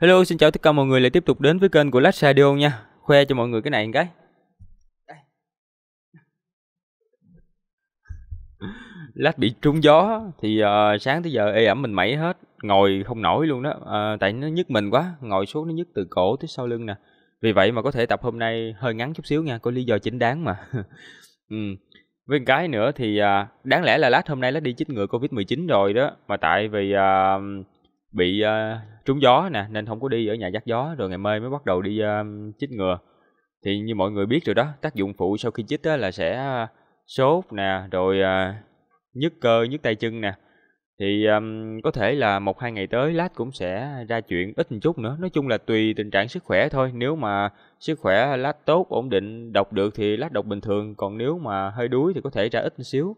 Hello, xin chào tất cả mọi người lại tiếp tục đến với kênh của Lash Radio nha. Khoe cho mọi người cái này một cái. Lách bị trúng gió thì uh, sáng tới giờ ê ẩm mình mẩy hết, ngồi không nổi luôn đó. Uh, tại nó nhức mình quá, ngồi xuống nó nhức từ cổ tới sau lưng nè. Vì vậy mà có thể tập hôm nay hơi ngắn chút xíu nha, có lý do chính đáng mà. ừ. Với cái nữa thì uh, đáng lẽ là lát hôm nay lát đi chích ngừa Covid-19 rồi đó, mà tại vì uh, bị uh, trúng gió nè nên không có đi ở nhà dắt gió rồi ngày mai mới bắt đầu đi uh, chích ngừa thì như mọi người biết rồi đó tác dụng phụ sau khi chích là sẽ uh, sốt nè rồi uh, nhức cơ nhức tay chân nè thì um, có thể là một hai ngày tới lát cũng sẽ ra chuyện ít một chút nữa nói chung là tùy tình trạng sức khỏe thôi nếu mà sức khỏe lát tốt ổn định đọc được thì lát đọc bình thường còn nếu mà hơi đuối thì có thể ra ít một xíu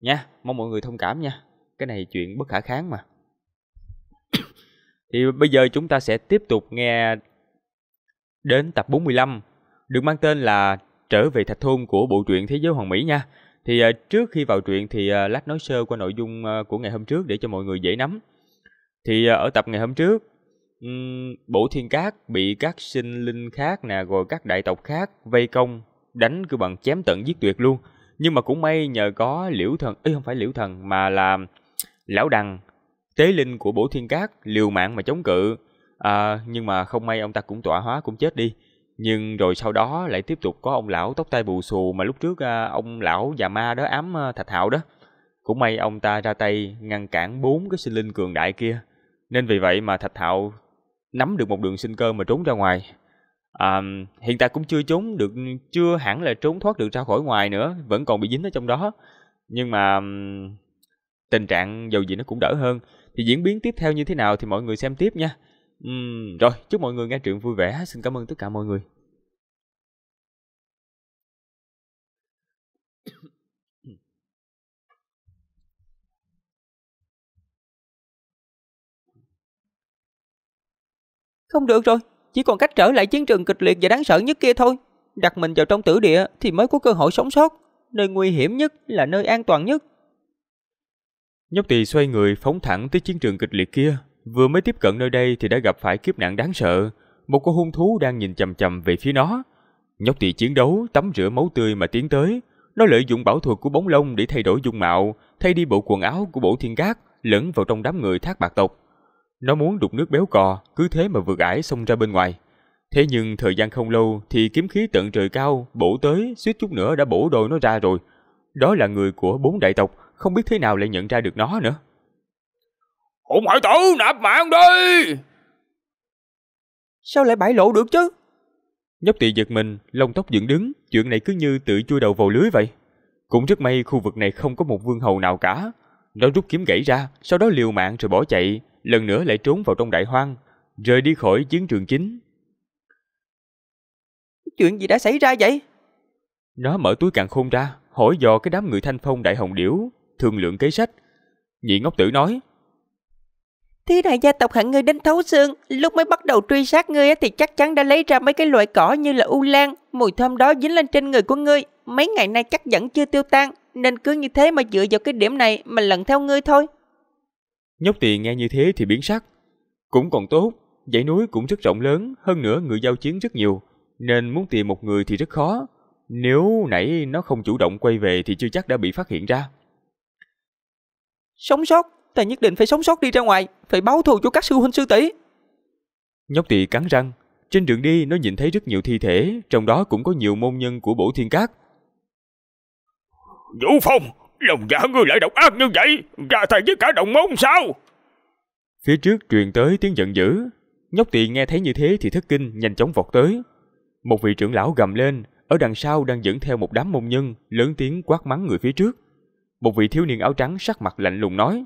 nha mong mọi người thông cảm nha cái này chuyện bất khả kháng mà thì bây giờ chúng ta sẽ tiếp tục nghe đến tập 45 được mang tên là Trở về Thạch Thôn của bộ truyện Thế giới Hoàng Mỹ nha. Thì ờ, trước khi vào truyện thì ờ, lát nói sơ qua nội dung ờ, của ngày hôm trước để cho mọi người dễ nắm. Thì ở tập ngày hôm trước, bộ thiên cát bị các sinh linh khác nè rồi các đại tộc khác vây công đánh cứ bằng chém tận giết tuyệt luôn nhưng mà cũng may nhờ có liễu thần ấy không phải liễu thần mà là lão đằng Tế linh của Bổ Thiên Cát liều mạng mà chống cự. À, nhưng mà không may ông ta cũng tỏa hóa cũng chết đi. Nhưng rồi sau đó lại tiếp tục có ông lão tóc tai bù xù mà lúc trước à, ông lão già ma đó ám à, Thạch Hạo đó. Cũng may ông ta ra tay ngăn cản bốn cái sinh linh cường đại kia. Nên vì vậy mà Thạch Hạo nắm được một đường sinh cơ mà trốn ra ngoài. À, hiện tại cũng chưa trốn được, chưa hẳn là trốn thoát được ra khỏi ngoài nữa, vẫn còn bị dính ở trong đó. Nhưng mà tình trạng dầu gì nó cũng đỡ hơn. Thì diễn biến tiếp theo như thế nào thì mọi người xem tiếp nha. Uhm, rồi, chúc mọi người nghe truyện vui vẻ. Xin cảm ơn tất cả mọi người. Không được rồi, chỉ còn cách trở lại chiến trường kịch liệt và đáng sợ nhất kia thôi. Đặt mình vào trong tử địa thì mới có cơ hội sống sót. Nơi nguy hiểm nhất là nơi an toàn nhất. Nhóc tỳ xoay người phóng thẳng tới chiến trường kịch liệt kia. Vừa mới tiếp cận nơi đây thì đã gặp phải kiếp nạn đáng sợ. Một con hung thú đang nhìn chằm chằm về phía nó. Nhóc tỳ chiến đấu, tắm rửa máu tươi mà tiến tới. Nó lợi dụng bảo thuật của bóng lông để thay đổi dung mạo, thay đi bộ quần áo của bộ thiên cát, lẫn vào trong đám người thác bạc tộc. Nó muốn đục nước béo cò, cứ thế mà vượt ải xông ra bên ngoài. Thế nhưng thời gian không lâu thì kiếm khí tận trời cao bổ tới suýt chút nữa đã bổ đôi nó ra rồi. Đó là người của bốn đại tộc, không biết thế nào lại nhận ra được nó nữa. Hùng hải tử nạp mạng đi! Sao lại bại lộ được chứ? Nhóc tỳ giật mình, lông tóc dựng đứng, chuyện này cứ như tự chui đầu vào lưới vậy. Cũng rất may khu vực này không có một vương hầu nào cả. Nó rút kiếm gãy ra, sau đó liều mạng rồi bỏ chạy, lần nữa lại trốn vào trong đại hoang, rời đi khỏi chiến trường chính. Chuyện gì đã xảy ra vậy? Nó mở túi càng khôn ra, hỏi dò cái đám người thanh phong đại hồng điểu thương lượng kế sách. Nhị ngốc tử nói, Thế này gia tộc hẳn ngươi đến thấu xương, lúc mới bắt đầu truy sát ngươi thì chắc chắn đã lấy ra mấy cái loại cỏ như là u lan, mùi thơm đó dính lên trên người của ngươi, mấy ngày nay chắc vẫn chưa tiêu tan, nên cứ như thế mà dựa vào cái điểm này mà lần theo ngươi thôi. Nhóc tỳ nghe như thế thì biến sắc, cũng còn tốt, dãy núi cũng rất rộng lớn, hơn nữa người giao chiến rất nhiều, nên muốn tìm một người thì rất khó. Nếu nãy nó không chủ động quay về thì chưa chắc đã bị phát hiện ra. Sống sót, ta nhất định phải sống sót đi ra ngoài, phải báo thù cho các sư huynh sư tỷ. Nhóc Tỷ cắn răng, trên đường đi nó nhìn thấy rất nhiều thi thể, trong đó cũng có nhiều môn nhân của Bổ Thiên cát. Vũ Phong, lòng dạ ngươi lại độc ác như vậy, ra tay với cả đồng môn sao? Phía trước truyền tới tiếng giận dữ, nhóc Tỷ nghe thấy như thế thì thất kinh nhanh chóng vọt tới. Một vị trưởng lão gầm lên, ở đằng sau đang dẫn theo một đám môn nhân, lớn tiếng quát mắng người phía trước. Một vị thiếu niên áo trắng sắc mặt lạnh lùng nói.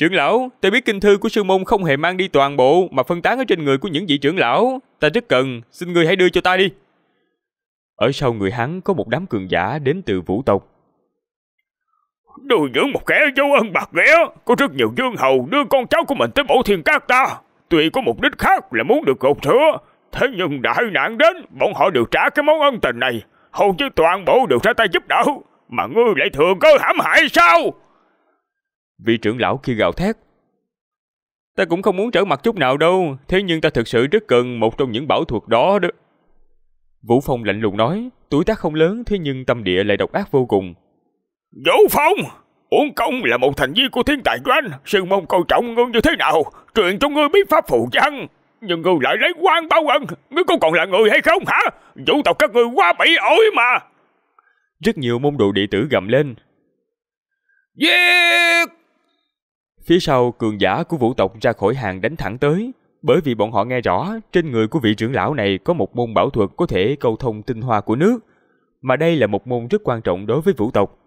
Trưởng lão, tôi biết kinh thư của sư môn không hề mang đi toàn bộ mà phân tán ở trên người của những vị trưởng lão. Ta rất cần, xin người hãy đưa cho ta đi. Ở sau người hắn có một đám cường giả đến từ vũ tộc. Đùi dưỡng một kẻ dấu ân bạc ghẻ, có rất nhiều dương hầu đưa con cháu của mình tới bổ thiên cát ta. Tuy có mục đích khác là muốn được gột rửa, thế nhưng đại nạn đến, bọn họ đều trả cái món ân tình này. Hầu như toàn bộ đều ra tay giúp đỡ mà ngươi lại thường cơ hãm hại sao? Vị trưởng lão kia gào thét. Ta cũng không muốn trở mặt chút nào đâu, thế nhưng ta thực sự rất cần một trong những bảo thuật đó đó. Vũ Phong lạnh lùng nói, tuổi tác không lớn thế nhưng tâm địa lại độc ác vô cùng. Vũ Phong, uổng công là một thành viên của thiên tài doanh, sương mong coi trọng ngươi như thế nào, truyền cho ngươi biết pháp phù văn. Nhưng ngươi lại lấy quan bao ân, ngươi có còn là người hay không hả? Vũ tộc các ngươi quá bị ổi mà. Rất nhiều môn đồ đệ tử gầm lên. Giết! Yeah! Phía sau cường giả của vũ tộc ra khỏi hàng đánh thẳng tới, bởi vì bọn họ nghe rõ trên người của vị trưởng lão này có một môn bảo thuật có thể câu thông tinh hoa của nước, mà đây là một môn rất quan trọng đối với vũ tộc.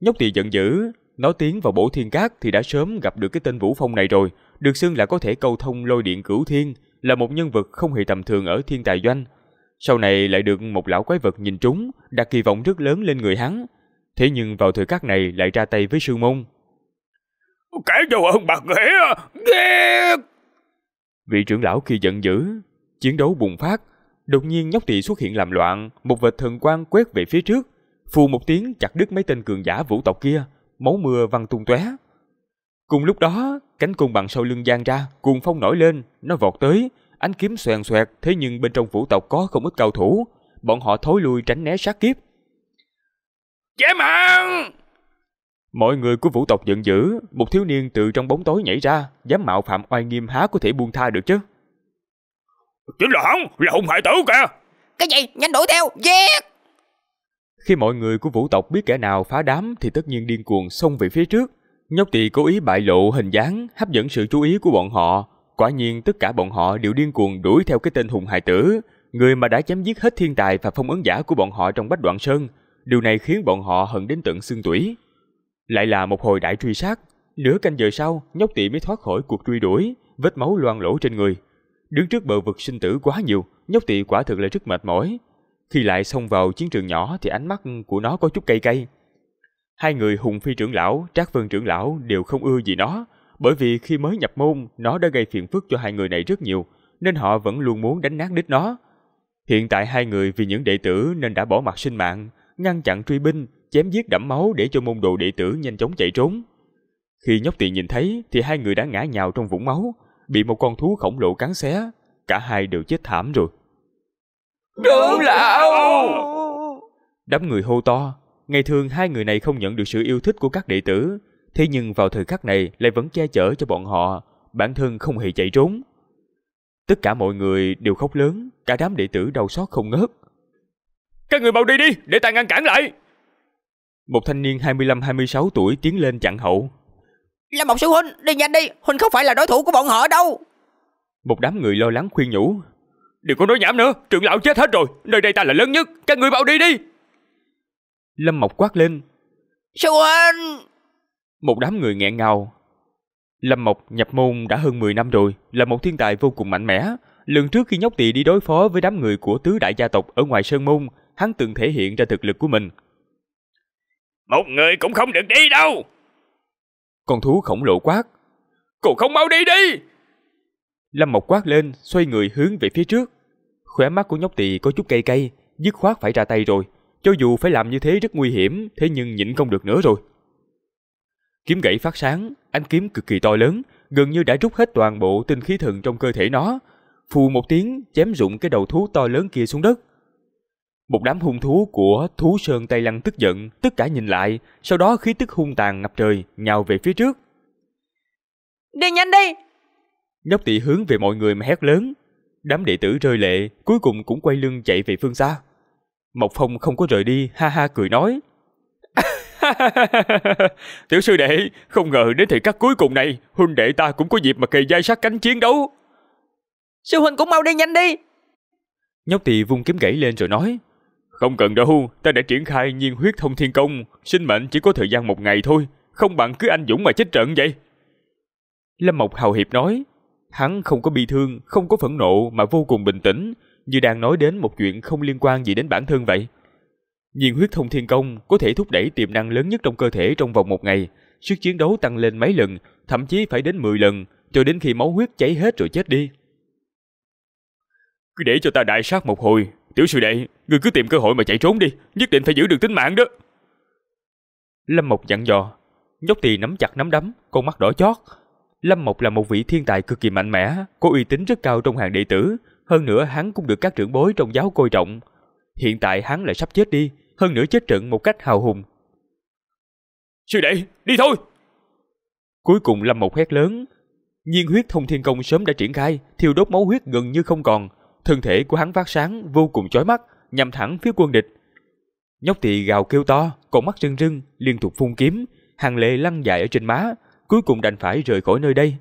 Nhóc tỳ giận dữ, nó tiến vào bổ thiên cát thì đã sớm gặp được cái tên vũ phong này rồi, được xưng là có thể câu thông lôi điện cửu thiên, là một nhân vật không hề tầm thường ở thiên tài doanh. Sau này lại được một lão quái vật nhìn trúng, đặt kỳ vọng rất lớn lên người hắn. Thế nhưng vào thời khắc này lại ra tay với sư môn. Cái đồ ông bạc ghẻ, ghét! Vị trưởng lão khi giận dữ, chiến đấu bùng phát. Đột nhiên nhóc tỳ xuất hiện làm loạn, một vệt thần quang quét về phía trước. Phù một tiếng chặt đứt mấy tên cường giả vũ tộc kia, máu mưa văng tung tóe. Cùng lúc đó, cánh cung bằng sau lưng giang ra, cuồng phong nổi lên, nó vọt tới, Ánh kiếm xoèn xoẹt, thế nhưng bên trong vũ tộc có không ít cao thủ. Bọn họ thối lui tránh né sát kiếp. Chém hắn! Mọi người của vũ tộc giận dữ, một thiếu niên từ trong bóng tối nhảy ra, dám mạo phạm oai nghiêm há có thể buông tha được chứ. Chính là hắn, là hùng hại tử kìa. Cái gì? Nhanh đuổi theo, giết! Yeah. Khi mọi người của vũ tộc biết kẻ nào phá đám thì tất nhiên điên cuồng xông về phía trước. Nhóc tỳ cố ý bại lộ hình dáng, hấp dẫn sự chú ý của bọn họ, Quả nhiên tất cả bọn họ đều điên cuồng đuổi theo cái tên hùng hài tử, người mà đã chém giết hết thiên tài và phong ấn giả của bọn họ trong Bách Đoạn Sơn. Điều này khiến bọn họ hận đến tận xương tủy. Lại là một hồi đại truy sát. Nửa canh giờ sau, nhóc tị mới thoát khỏi cuộc truy đuổi, vết máu loang lổ trên người. Đứng trước bờ vực sinh tử quá nhiều, nhóc tị quả thực là rất mệt mỏi. Khi lại xông vào chiến trường nhỏ thì ánh mắt của nó có chút cay cay. Hai người Hùng Phi trưởng lão, Trác Vân trưởng lão đều không ưa gì nó, bởi vì khi mới nhập môn, nó đã gây phiền phức cho hai người này rất nhiều, nên họ vẫn luôn muốn đánh nát đít nó. Hiện tại hai người vì những đệ tử nên đã bỏ mặt sinh mạng, ngăn chặn truy binh, chém giết đẫm máu để cho môn đồ đệ tử nhanh chóng chạy trốn. Khi nhóc tỳ nhìn thấy thì hai người đã ngã nhào trong vũng máu, bị một con thú khổng lồ cắn xé, cả hai đều chết thảm rồi. Trưởng lão! Đám người hô to, ngày thường hai người này không nhận được sự yêu thích của các đệ tử, Thế nhưng vào thời khắc này lại vẫn che chở cho bọn họ, bản thân không hề chạy trốn. Tất cả mọi người đều khóc lớn, cả đám đệ tử đau xót không ngớt. Các người mau đi đi, để ta ngăn cản lại. Một thanh niên 25-26 tuổi tiến lên chặn hậu. Là một sư huynh, đi nhanh đi, huynh không phải là đối thủ của bọn họ đâu. Một đám người lo lắng khuyên nhủ. Đừng có nói nhảm nữa, trưởng lão chết hết rồi, nơi đây ta là lớn nhất, các người mau đi đi. Lâm Mộc quát lên. Sư huynh! Một đám người nghẹn ngào. Lâm Mộc nhập môn đã hơn 10 năm rồi, là một thiên tài vô cùng mạnh mẽ. Lần trước khi nhóc tỳ đi đối phó với đám người của tứ đại gia tộc ở ngoài Sơn Môn, hắn từng thể hiện ra thực lực của mình. Một người cũng không được đi đâu! Con thú khổng lồ quát. Cô không mau đi đi! Lâm Mộc quát lên, xoay người hướng về phía trước. Khóe mắt của nhóc tỳ có chút cay cay, dứt khoát phải ra tay rồi. Cho dù phải làm như thế rất nguy hiểm, thế nhưng nhịn không được nữa rồi. Kiếm gãy phát sáng, ánh kiếm cực kỳ to lớn, gần như đã rút hết toàn bộ tinh khí thần trong cơ thể nó. Phù một tiếng, chém rụng cái đầu thú to lớn kia xuống đất. Một đám hung thú của thú sơn Tây Lăng tức giận, tất cả nhìn lại, sau đó khí tức hung tàn ngập trời, nhào về phía trước. Đi nhanh đi! Nhóc tỳ hướng về mọi người mà hét lớn. Đám đệ tử rơi lệ, cuối cùng cũng quay lưng chạy về phương xa. Mộc Phong không có rời đi, ha ha cười nói. Tiểu sư đệ, không ngờ đến thời khắc cuối cùng này, huynh đệ ta cũng có dịp mà kề vai sát cánh chiến đấu. Sư huynh cũng mau đi nhanh đi. Nhóc tỳ vung kiếm gãy lên rồi nói. Không cần đâu, ta đã triển khai nhiên huyết thông thiên công, sinh mệnh chỉ có thời gian một ngày thôi, không bằng cứ anh dũng mà chết trận vậy. Lâm Mộc hào hiệp nói, hắn không có bi thương, không có phẫn nộ mà vô cùng bình tĩnh, như đang nói đến một chuyện không liên quan gì đến bản thân vậy. Nhiên huyết thông thiên công có thể thúc đẩy tiềm năng lớn nhất trong cơ thể trong vòng một ngày, sức chiến đấu tăng lên mấy lần, thậm chí phải đến 10 lần, cho đến khi máu huyết cháy hết rồi chết đi. Cứ để cho ta đại sát một hồi, tiểu sư đệ, ngươi cứ tìm cơ hội mà chạy trốn đi, nhất định phải giữ được tính mạng đó. Lâm Mộc dặn dò, nhóc tỳ nắm chặt nắm đấm, con mắt đỏ chót. Lâm Mộc là một vị thiên tài cực kỳ mạnh mẽ, có uy tín rất cao trong hàng đệ tử, hơn nữa hắn cũng được các trưởng bối trong giáo coi trọng. Hiện tại hắn lại sắp chết đi, hơn nữa chết trận một cách hào hùng. Sư đệ, đi thôi! Cuối cùng Lâm Mộc hét lớn. Nhiên huyết thông thiên công sớm đã triển khai, thiêu đốt máu huyết gần như không còn. Thân thể của hắn phát sáng vô cùng chói mắt, nhằm thẳng phía quân địch. Nhóc tỳ gào kêu to, con mắt rưng rưng, liên tục phun kiếm, hàng lệ lăn dài ở trên má, cuối cùng đành phải rời khỏi nơi đây.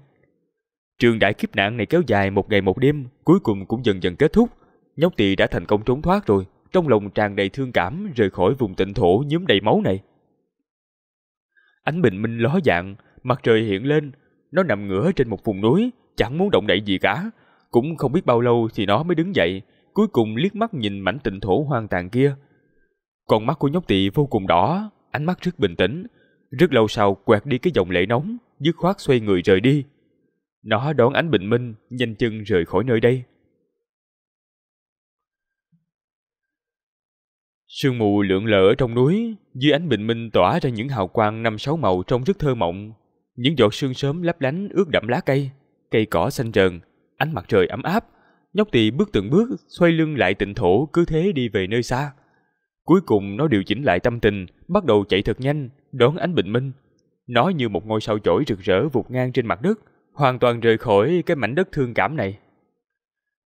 Trường đại kiếp nạn này kéo dài một ngày một đêm, cuối cùng cũng dần dần kết thúc. Nhóc tỳ đã thành công trốn thoát rồi trong lòng tràn đầy thương cảm rời khỏi vùng tịnh thổ nhúm đầy máu này. Ánh bình minh ló dạng, mặt trời hiện lên, nó nằm ngửa trên một vùng núi, chẳng muốn động đậy gì cả, cũng không biết bao lâu thì nó mới đứng dậy, cuối cùng liếc mắt nhìn mảnh tịnh thổ hoang tàn kia. Con mắt của nhóc tỳ vô cùng đỏ, ánh mắt rất bình tĩnh, rất lâu sau quẹt đi cái dòng lệ nóng, dứt khoát xoay người rời đi. Nó đón ánh bình minh, nhanh chân rời khỏi nơi đây. Sương mù lượn lờ trong núi, dưới ánh bình minh tỏa ra những hào quang năm sáu màu trông rất thơ mộng. Những giọt sương sớm lấp lánh ướt đẫm lá cây, cây cỏ xanh rờn, ánh mặt trời ấm áp. Nhóc tỳ bước từng bước, xoay lưng lại tịnh thổ cứ thế đi về nơi xa. Cuối cùng nó điều chỉnh lại tâm tình, bắt đầu chạy thật nhanh, đón ánh bình minh. Nó như một ngôi sao chổi rực rỡ vụt ngang trên mặt đất, hoàn toàn rời khỏi cái mảnh đất thương cảm này.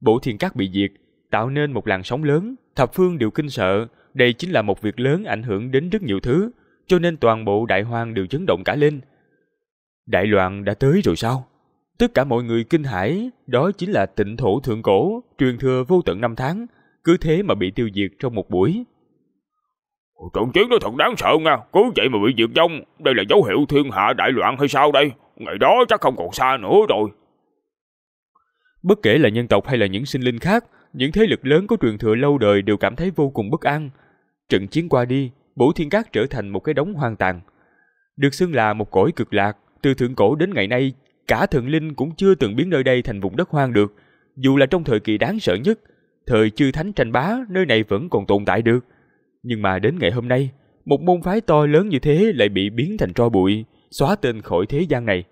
Bộ thiền cát bị diệt, tạo nên một làn sóng lớn, thập phương đều kinh sợ, đây chính là một việc lớn ảnh hưởng đến rất nhiều thứ, cho nên toàn bộ đại hoang đều chấn động cả lên. Đại loạn đã tới rồi sao? Tất cả mọi người kinh hãi, đó chính là tịnh thổ thượng cổ, truyền thừa vô tận năm tháng, cứ thế mà bị tiêu diệt trong một buổi. Trận chiến đó thật đáng sợ nha, cứ vậy mà bị diệt vong, đây là dấu hiệu thiên hạ đại loạn hay sao đây? Ngày đó chắc không còn xa nữa rồi. Bất kể là nhân tộc hay là những sinh linh khác, những thế lực lớn có truyền thừa lâu đời đều cảm thấy vô cùng bất an, Trận chiến qua đi, Bổ Thiên Cát trở thành một cái đống hoang tàn. Được xưng là một cõi cực lạc, từ thượng cổ đến ngày nay, cả thần linh cũng chưa từng biến nơi đây thành vùng đất hoang được. Dù là trong thời kỳ đáng sợ nhất, thời chư thánh tranh bá, nơi này vẫn còn tồn tại được. Nhưng mà đến ngày hôm nay, một môn phái to lớn như thế lại bị biến thành tro bụi, xóa tên khỏi thế gian này.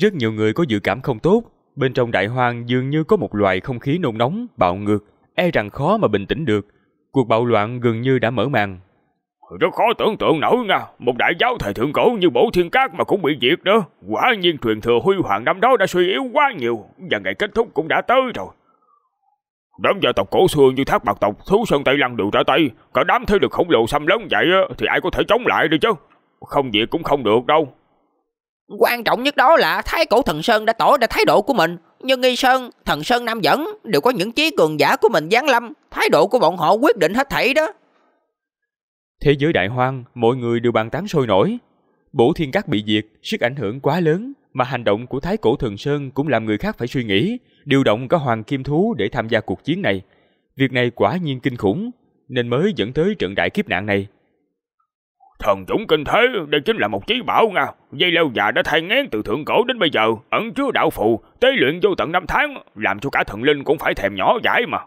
Rất nhiều người có dự cảm không tốt, bên trong đại hoang dường như có một loại không khí nôn nóng, bạo ngược, e rằng khó mà bình tĩnh được. Cuộc bạo loạn gần như đã mở màn. Rất khó tưởng tượng nổi nha, một đại giáo thời thượng cổ như Bổ Thiên Cát mà cũng bị diệt đó. Quả nhiên truyền thừa huy hoàng năm đó đã suy yếu quá nhiều, và ngày kết thúc cũng đã tới rồi. Đám gia tộc cổ xưa như thác bạc tộc, thú sơn Tây Lăng đều ra tay, cả đám thế lực khổng lồ xâm lớn vậy thì ai có thể chống lại được chứ? Không diệt cũng không được đâu. Quan trọng nhất đó là Thái Cổ Thần Sơn đã tỏ ra thái độ của mình, như Nghi Sơn, Thần Sơn Nam Dẫn đều có những chí cường giả của mình giáng lâm, thái độ của bọn họ quyết định hết thảy đó. Thế giới đại hoang, mọi người đều bàn tán sôi nổi. Bổ Thiên Các bị diệt, sức ảnh hưởng quá lớn, mà hành động của Thái Cổ Thần Sơn cũng làm người khác phải suy nghĩ, điều động có Hoàng Kim Thú để tham gia cuộc chiến này. Việc này quả nhiên kinh khủng, nên mới dẫn tới trận đại kiếp nạn này. Thần dũng kinh thế, đây chính là một chí bảo nga. Dây leo già đã thay ngán từ thượng cổ đến bây giờ, ẩn chứa đạo phù, tế luyện vô tận năm tháng, làm cho cả thần linh cũng phải thèm nhỏ giải mà.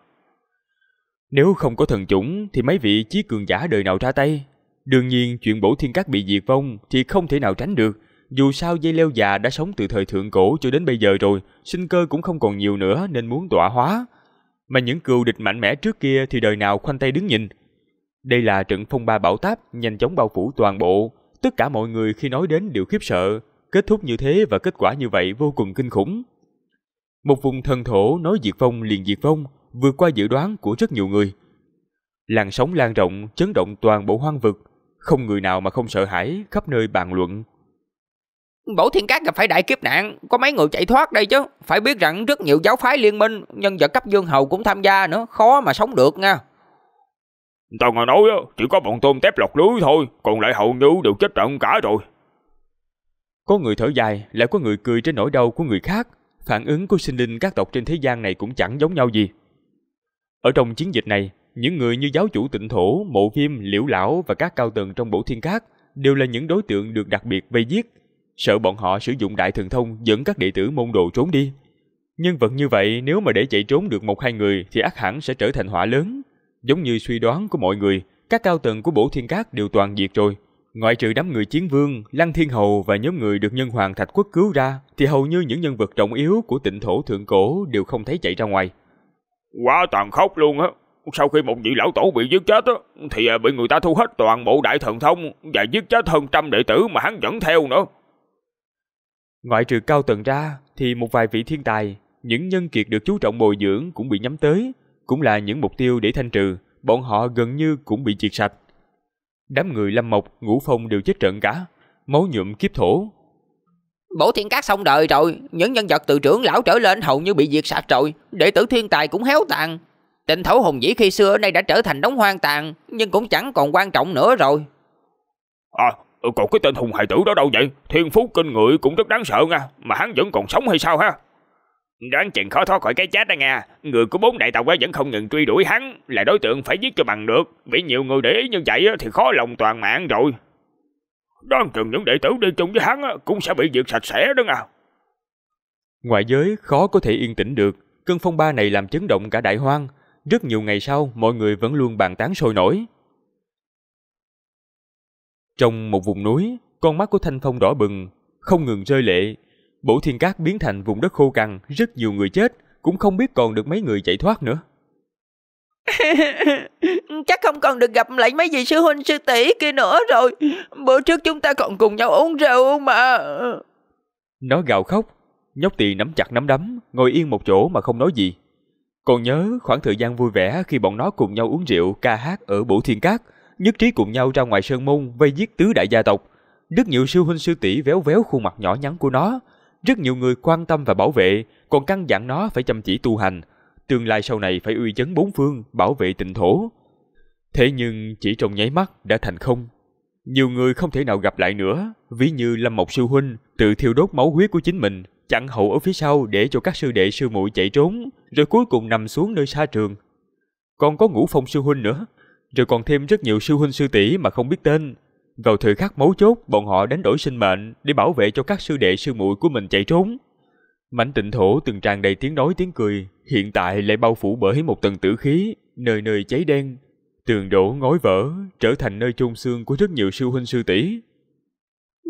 Nếu không có thần chủng thì mấy vị chí cường giả đời nào ra tay? Đương nhiên chuyện bổ thiên các bị diệt vong thì không thể nào tránh được. Dù sao dây leo già đã sống từ thời thượng cổ cho đến bây giờ rồi, sinh cơ cũng không còn nhiều nữa nên muốn tọa hóa. Mà những cựu địch mạnh mẽ trước kia thì đời nào khoanh tay đứng nhìn, đây là trận phong ba bão táp nhanh chóng bao phủ toàn bộ. Tất cả mọi người khi nói đến đều khiếp sợ. Kết thúc như thế và kết quả như vậy vô cùng kinh khủng. Một vùng thần thổ nói diệt phong liền diệt phong, vượt qua dự đoán của rất nhiều người. Làn sóng lan rộng, chấn động toàn bộ hoang vực. Không người nào mà không sợ hãi, khắp nơi bàn luận. Bổ Thiên Cát gặp phải đại kiếp nạn, có mấy người chạy thoát đây chứ. Phải biết rằng rất nhiều giáo phái liên minh, nhân vật cấp dương hầu cũng tham gia nữa, khó mà sống được nha. Tao nghe nói á, chỉ có bọn tôm tép lọt lưới thôi, còn lại hầu như đều chết trận cả rồi. Có người thở dài, lại có người cười trên nỗi đau của người khác. Phản ứng của sinh linh các tộc trên thế gian này cũng chẳng giống nhau gì. Ở trong chiến dịch này, những người như giáo chủ tịnh thổ, mộ viêm, liễu lão và các cao tầng trong bộ thiên cát đều là những đối tượng được đặc biệt vây giết. Sợ bọn họ sử dụng đại thần thông dẫn các đệ tử môn đồ trốn đi. nhưng vẫn như vậy nếu mà để chạy trốn được một hai người thì ác hẳn sẽ trở thành họa lớn, Giống như suy đoán của mọi người, các cao tầng của bổ thiên cát đều toàn diệt rồi. Ngoại trừ đám người chiến vương, lăng thiên hầu và nhóm người được nhân hoàng thạch quốc cứu ra, thì hầu như những nhân vật trọng yếu của tịnh thổ thượng cổ đều không thấy chạy ra ngoài. Quá tàn khốc luôn á. Sau khi một vị lão tổ bị giết chết thì à, bị người ta thu hết toàn bộ đại thần thông và giết chết hơn trăm đệ tử mà hắn dẫn theo nữa. Ngoại trừ cao tầng ra, thì một vài vị thiên tài, những nhân kiệt được chú trọng bồi dưỡng cũng bị nhắm tới, cũng là những mục tiêu để thanh trừ, bọn họ gần như cũng bị triệt sạch. Đám người Lâm Mộc, Ngũ Phong đều chết trận cả, máu nhuộm kiếp thổ. Bổ thiên cát xong đời rồi, những nhân vật từ trưởng lão trở lên hầu như bị diệt sạch rồi, đệ tử thiên tài cũng héo tàn. Tình thấu hùng dĩ khi xưa nay đã trở thành đống hoang tàn, nhưng cũng chẳng còn quan trọng nữa rồi. À, còn cái tên hùng hài tử đó đâu vậy? Thiên phú kinh người cũng rất đáng sợ nha, mà hắn vẫn còn sống hay sao ha? Đoán chừng khó thoát khỏi cái chết đó nha Người của bốn đại tàu quái vẫn không ngừng truy đuổi hắn Là đối tượng phải giết cho bằng được Vì nhiều người để ý như vậy thì khó lòng toàn mạng rồi Đoán chừng những đệ tử đi chung với hắn Cũng sẽ bị diệt sạch sẽ đó nào Ngoại giới khó có thể yên tĩnh được Cơn phong ba này làm chấn động cả đại hoang Rất nhiều ngày sau mọi người vẫn luôn bàn tán sôi nổi Trong một vùng núi Con mắt của Thanh Phong đỏ bừng Không ngừng rơi lệ Bổ Thiên Cát biến thành vùng đất khô cằn, rất nhiều người chết, cũng không biết còn được mấy người chạy thoát nữa. Chắc không còn được gặp lại mấy vị sư huynh sư tỷ kia nữa rồi. Bữa trước chúng ta còn cùng nhau uống rượu mà. Nó gào khóc, nhóc tỳ nắm chặt nắm đấm, ngồi yên một chỗ mà không nói gì. Còn nhớ khoảng thời gian vui vẻ khi bọn nó cùng nhau uống rượu ca hát ở Bổ Thiên Cát, nhất trí cùng nhau ra ngoài sơn môn vây giết tứ đại gia tộc. Đức nhiều sư huynh sư tỷ véo véo khuôn mặt nhỏ nhắn của nó, rất nhiều người quan tâm và bảo vệ, còn căn dặn nó phải chăm chỉ tu hành, tương lai sau này phải uy chấn bốn phương, bảo vệ tịnh thổ. Thế nhưng chỉ trong nháy mắt đã thành không. Nhiều người không thể nào gặp lại nữa, ví như Lâm Mộc Sư Huynh tự thiêu đốt máu huyết của chính mình, chặn hậu ở phía sau để cho các sư đệ sư muội chạy trốn, rồi cuối cùng nằm xuống nơi xa trường. Còn có ngũ phong sư huynh nữa, rồi còn thêm rất nhiều sư huynh sư tỷ mà không biết tên, vào thời khắc mấu chốt, bọn họ đánh đổi sinh mệnh để bảo vệ cho các sư đệ sư muội của mình chạy trốn. Mảnh tịnh thổ từng tràn đầy tiếng nói tiếng cười, hiện tại lại bao phủ bởi một tầng tử khí, nơi nơi cháy đen. Tường đổ ngói vỡ, trở thành nơi chôn xương của rất nhiều sư huynh sư tỷ.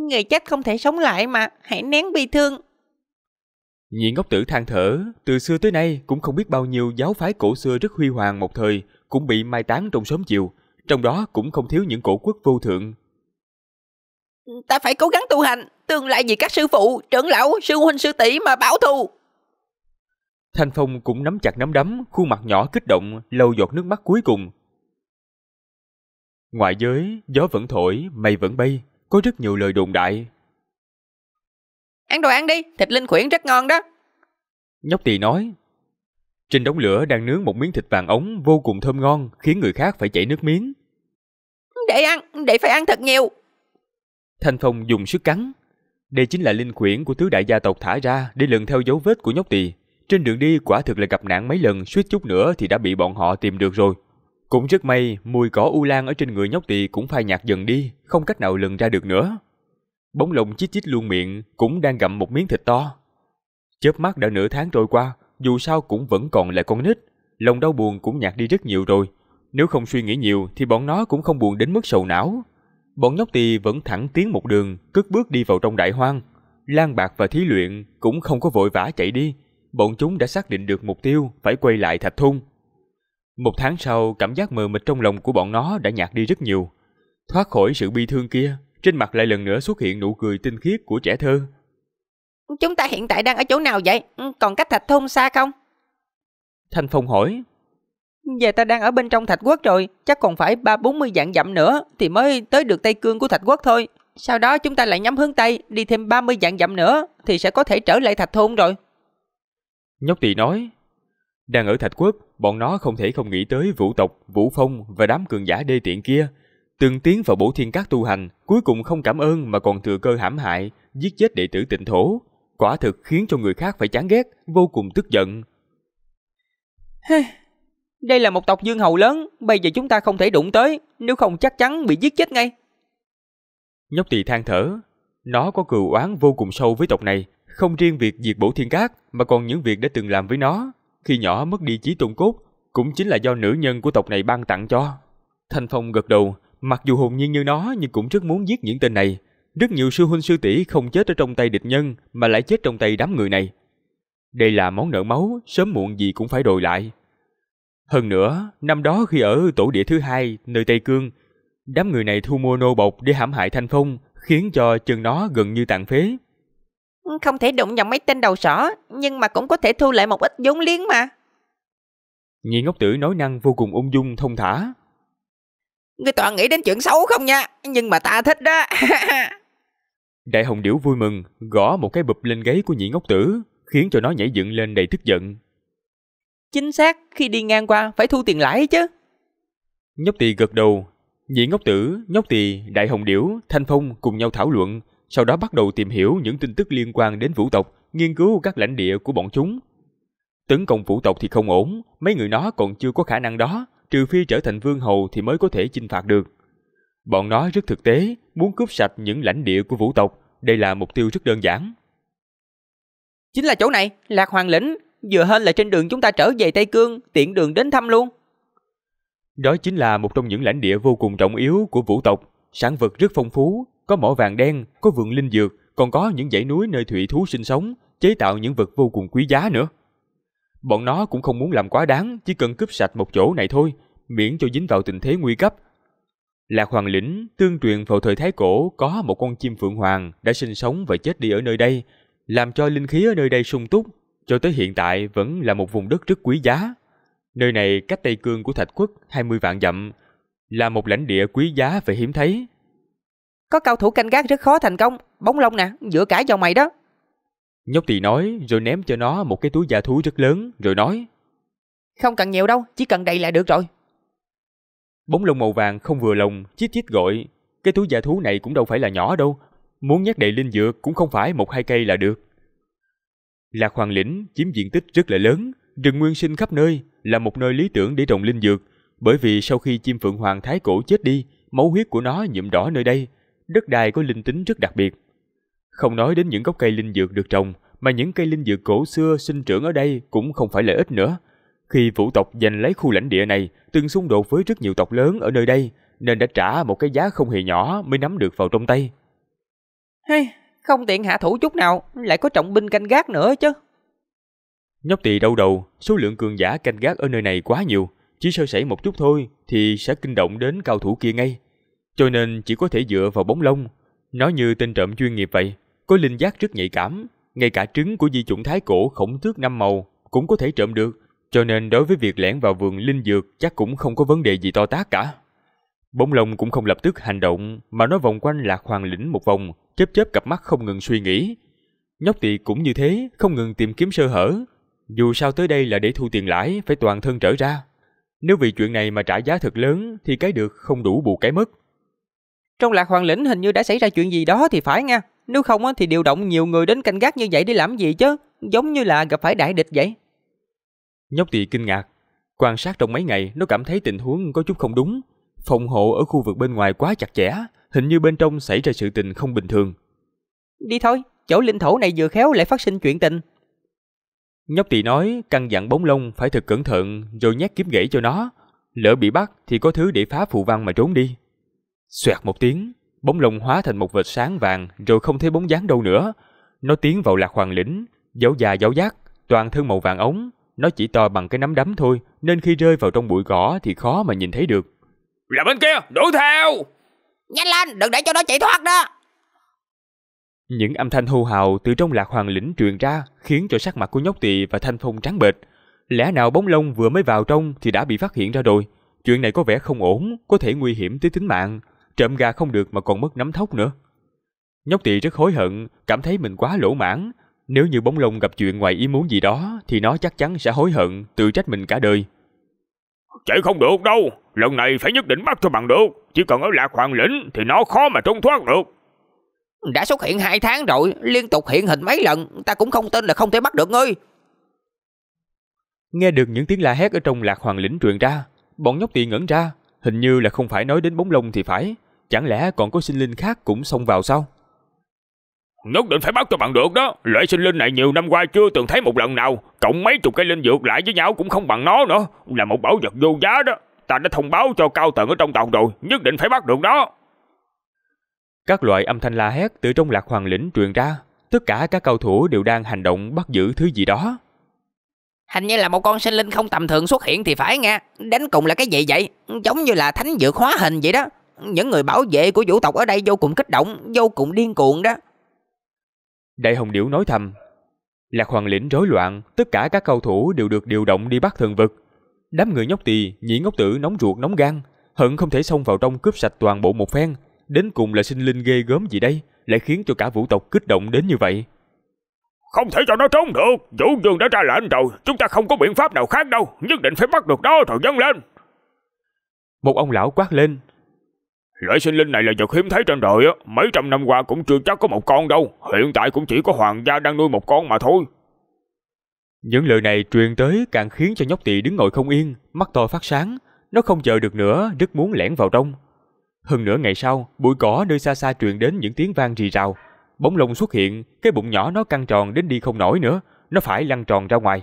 Người chết không thể sống lại mà, hãy nén bi thương. Nhị ngốc tử than thở, từ xưa tới nay cũng không biết bao nhiêu giáo phái cổ xưa rất huy hoàng một thời, cũng bị mai táng trong sớm chiều, trong đó cũng không thiếu những cổ quốc vô thượng, ta phải cố gắng tu hành, tương lai vì các sư phụ, trưởng lão, sư huynh sư tỷ mà báo thù. Thanh Phong cũng nắm chặt nắm đấm, khuôn mặt nhỏ kích động, lâu giọt nước mắt cuối cùng. Ngoại giới, gió vẫn thổi, mây vẫn bay, có rất nhiều lời đồn đại. Ăn đồ ăn đi, thịt linh khuyển rất ngon đó. Nhóc tỳ nói. Trên đống lửa đang nướng một miếng thịt vàng ống vô cùng thơm ngon, khiến người khác phải chảy nước miếng. Để ăn, để phải ăn thật nhiều, Thanh Phong dùng sức cắn. Đây chính là linh quyển của tứ đại gia tộc thả ra để lần theo dấu vết của nhóc tỳ. Trên đường đi quả thực là gặp nạn mấy lần, suýt chút nữa thì đã bị bọn họ tìm được rồi. Cũng rất may, mùi cỏ u lan ở trên người nhóc tỳ cũng phai nhạt dần đi, không cách nào lần ra được nữa. Bóng lồng chít chít luôn miệng, cũng đang gặm một miếng thịt to. Chớp mắt đã nửa tháng trôi qua, dù sao cũng vẫn còn là con nít. Lòng đau buồn cũng nhạt đi rất nhiều rồi. Nếu không suy nghĩ nhiều thì bọn nó cũng không buồn đến mức sầu não. Bọn nhóc tì vẫn thẳng tiến một đường, cất bước đi vào trong đại hoang. Lan Bạc và Thí Luyện cũng không có vội vã chạy đi, bọn chúng đã xác định được mục tiêu phải quay lại Thạch Thung. Một tháng sau, cảm giác mờ mịt trong lòng của bọn nó đã nhạt đi rất nhiều. Thoát khỏi sự bi thương kia, trên mặt lại lần nữa xuất hiện nụ cười tinh khiết của trẻ thơ. Chúng ta hiện tại đang ở chỗ nào vậy? Còn cách Thạch Thung xa không? Thanh Phong hỏi, Giờ ta đang ở bên trong Thạch Quốc rồi, chắc còn phải ba bốn mươi dạng dặm nữa thì mới tới được Tây Cương của Thạch Quốc thôi. Sau đó chúng ta lại nhắm hướng Tây, đi thêm 30 dạng dặm nữa thì sẽ có thể trở lại Thạch Thôn rồi. Nhóc tỳ nói, đang ở Thạch Quốc, bọn nó không thể không nghĩ tới vũ tộc, vũ phong và đám cường giả đê tiện kia. Từng tiến vào bổ thiên các tu hành, cuối cùng không cảm ơn mà còn thừa cơ hãm hại, giết chết đệ tử tịnh thổ. Quả thực khiến cho người khác phải chán ghét, vô cùng tức giận. Đây là một tộc dương hầu lớn, bây giờ chúng ta không thể đụng tới, nếu không chắc chắn bị giết chết ngay. Nhóc tỳ than thở, nó có cừu oán vô cùng sâu với tộc này, không riêng việc diệt bổ thiên cát mà còn những việc đã từng làm với nó. Khi nhỏ mất đi trí tôn cốt, cũng chính là do nữ nhân của tộc này ban tặng cho. Thanh Phong gật đầu, mặc dù hồn nhiên như nó nhưng cũng rất muốn giết những tên này. Rất nhiều sư huynh sư tỷ không chết ở trong tay địch nhân mà lại chết trong tay đám người này. Đây là món nợ máu, sớm muộn gì cũng phải đòi lại. Hơn nữa, năm đó khi ở tổ địa thứ hai nơi Tây Cương, đám người này thu mua nô bộc để hãm hại Thanh Phong, khiến cho chân nó gần như tàn phế. Không thể đụng vào mấy tên đầu sỏ, nhưng mà cũng có thể thu lại một ít vốn liếng mà. Nhị ngốc tử nói năng vô cùng ung dung thông thả. Người toàn nghĩ đến chuyện xấu không nha, nhưng mà ta thích đó. Đại hồng điểu vui mừng, gõ một cái bụp lên gáy của nhị ngốc tử, khiến cho nó nhảy dựng lên đầy tức giận. Chính xác khi đi ngang qua phải thu tiền lãi chứ. Nhóc tỳ gật đầu. Nhị ngốc tử, nhóc tỳ, đại hồng điểu, thanh phong cùng nhau thảo luận. Sau đó bắt đầu tìm hiểu những tin tức liên quan đến vũ tộc, nghiên cứu các lãnh địa của bọn chúng. Tấn công vũ tộc thì không ổn, mấy người nó còn chưa có khả năng đó, trừ phi trở thành vương hầu thì mới có thể chinh phạt được. Bọn nó rất thực tế, muốn cướp sạch những lãnh địa của vũ tộc, đây là mục tiêu rất đơn giản. Chính là chỗ này, Lạc Hoàng Lĩnh, vừa hên là trên đường chúng ta trở về Tây Cương, tiện đường đến thăm luôn. Đó chính là một trong những lãnh địa vô cùng trọng yếu của vũ tộc, sản vật rất phong phú, có mỏ vàng đen, có vườn linh dược, còn có những dãy núi nơi thủy thú sinh sống, chế tạo những vật vô cùng quý giá nữa. Bọn nó cũng không muốn làm quá đáng, chỉ cần cướp sạch một chỗ này thôi, miễn cho dính vào tình thế nguy cấp. Lạc Hoàng Lĩnh, tương truyền vào thời Thái Cổ có một con chim phượng hoàng đã sinh sống và chết đi ở nơi đây, làm cho linh khí ở nơi đây sung túc, cho tới hiện tại vẫn là một vùng đất rất quý giá. Nơi này cách Tây Cương của Thạch Quốc 20 vạn dặm, là một lãnh địa quý giá và hiếm thấy. Có cao thủ canh gác rất khó thành công, bóng lông nè, giữa cả vào mày đó. Nhóc tỳ nói rồi ném cho nó một cái túi da thú rất lớn rồi nói. Không cần nhiều đâu, chỉ cần đầy là được rồi. Bóng lông màu vàng không vừa lòng, chít chít gọi. Cái túi da thú này cũng đâu phải là nhỏ đâu, muốn nhét đầy linh dược cũng không phải một hai cây là được. Lạc Hoàng Lĩnh chiếm diện tích rất là lớn, rừng nguyên sinh khắp nơi, là một nơi lý tưởng để trồng linh dược, bởi vì sau khi chim phượng hoàng thái cổ chết đi, máu huyết của nó nhuộm đỏ nơi đây, đất đai có linh tính rất đặc biệt. Không nói đến những gốc cây linh dược được trồng, mà những cây linh dược cổ xưa sinh trưởng ở đây cũng không phải là ít nữa. Khi vũ tộc giành lấy khu lãnh địa này, từng xung đột với rất nhiều tộc lớn ở nơi đây, nên đã trả một cái giá không hề nhỏ mới nắm được vào trong tay. Hey, không tiện hạ thủ chút nào, lại có trọng binh canh gác nữa chứ. Nhóc tỳ đau đầu, số lượng cường giả canh gác ở nơi này quá nhiều, chỉ sơ sẩy một chút thôi thì sẽ kinh động đến cao thủ kia ngay. Cho nên chỉ có thể dựa vào bóng lông. Nó như tên trộm chuyên nghiệp vậy, có linh giác rất nhạy cảm, ngay cả trứng của di chủng thái cổ khổng thước năm màu cũng có thể trộm được, cho nên đối với việc lẻn vào vườn linh dược chắc cũng không có vấn đề gì to tát cả. Bóng lông cũng không lập tức hành động mà nó vòng quanh lạc hoàng lĩnh một vòng chớp chớp cặp mắt không ngừng suy nghĩ. Nhóc tỳ cũng như thế, không ngừng tìm kiếm sơ hở. Dù sao tới đây là để thu tiền lãi, phải toàn thân trở ra. Nếu vì chuyện này mà trả giá thật lớn thì cái được không đủ bù cái mất. Trong lạc hoàng lĩnh hình như đã xảy ra chuyện gì đó thì phải nha. Nếu không thì điều động nhiều người đến canh gác như vậy để làm gì chứ? Giống như là gặp phải đại địch vậy. Nhóc tỳ kinh ngạc. Quan sát trong mấy ngày nó cảm thấy tình huống có chút không đúng. Phòng hộ ở khu vực bên ngoài quá chặt chẽ hình như bên trong xảy ra sự tình không bình thường. Đi thôi, chỗ linh thổ này vừa khéo lại phát sinh chuyện tình. Nhóc tỳ nói căn dặn bóng lông phải thật cẩn thận rồi nhét kiếm gãy cho nó. Lỡ bị bắt thì có thứ để phá phù văn mà trốn đi. Xoẹt một tiếng, bóng lông hóa thành một vệt sáng vàng rồi không thấy bóng dáng đâu nữa. Nó tiến vào lạc hoàng lĩnh, dấu già dấu giác, toàn thân màu vàng ống. Nó chỉ to bằng cái nắm đấm thôi nên khi rơi vào trong bụi cỏ thì khó mà nhìn thấy được. Là bên kia, đuổi theo! Nhanh lên, đừng để cho nó chạy thoát đó. Những âm thanh hô hào từ trong lạc hoàng lĩnh truyền ra khiến cho sắc mặt của nhóc tỳ và thanh phong trắng bệch. Lẽ nào bóng lông vừa mới vào trong thì đã bị phát hiện ra rồi. Chuyện này có vẻ không ổn, có thể nguy hiểm tới tính mạng. Trộm gà không được mà còn mất nắm thóc nữa. Nhóc tỳ rất hối hận, cảm thấy mình quá lỗ mãng. Nếu như bóng lông gặp chuyện ngoài ý muốn gì đó thì nó chắc chắn sẽ hối hận, tự trách mình cả đời. Chạy không được đâu Lần này phải nhất định bắt cho bằng được Chỉ cần ở lạc hoàng lĩnh Thì nó khó mà trốn thoát được Đã xuất hiện hai tháng rồi Liên tục hiện hình mấy lần Ta cũng không tin là không thể bắt được ngươi Nghe được những tiếng la hét ở trong lạc hoàng lĩnh truyền ra Bọn nhóc tỳ ngẩn ra Hình như là không phải nói đến bóng lông thì phải Chẳng lẽ còn có sinh linh khác cũng xông vào sao Nhất định phải bắt cho bằng được đó Loại sinh linh này nhiều năm qua chưa từng thấy một lần nào Cộng mấy chục cây linh dược lại với nhau cũng không bằng nó nữa Là một bảo vật vô giá đó Ta đã thông báo cho cao tầng ở trong tộc rồi Nhất định phải bắt được nó Các loại âm thanh la hét từ trong lạc hoàng lĩnh truyền ra Tất cả các cao thủ đều đang hành động bắt giữ thứ gì đó Hình như là một con sinh linh không tầm thường xuất hiện thì phải nghe Đến cùng là cái gì vậy Giống như là thánh dược hóa hình vậy đó Những người bảo vệ của vũ tộc ở đây vô cùng kích động Vô cùng điên cuồng đó Đại Hồng Điểu nói thầm. Lạc Hoàng lĩnh rối loạn, tất cả các cầu thủ đều được điều động đi bắt thần vực. Đám người nhóc tỳ, nhĩ ngốc tử nóng ruột nóng gan, hận không thể xông vào trong cướp sạch toàn bộ một phen. Đến cùng là sinh linh ghê gớm gì đây, lại khiến cho cả vũ tộc kích động đến như vậy. Không thể cho nó trốn được, vũ dương đã ra lệnh rồi, chúng ta không có biện pháp nào khác đâu, nhất định phải bắt được nó rồi dâng lên. Một ông lão quát lên, Loại sinh linh này là vật hiếm thấy trên đời á, mấy trăm năm qua cũng chưa chắc có một con đâu, hiện tại cũng chỉ có hoàng gia đang nuôi một con mà thôi. Những lời này truyền tới càng khiến cho nhóc tỳ đứng ngồi không yên, mắt to phát sáng, nó không chờ được nữa, rất muốn lẻn vào trong. Hơn nửa ngày sau, bụi cỏ nơi xa xa truyền đến những tiếng vang rì rào. Bóng lông xuất hiện, cái bụng nhỏ nó căng tròn đến đi không nổi nữa, nó phải lăn tròn ra ngoài.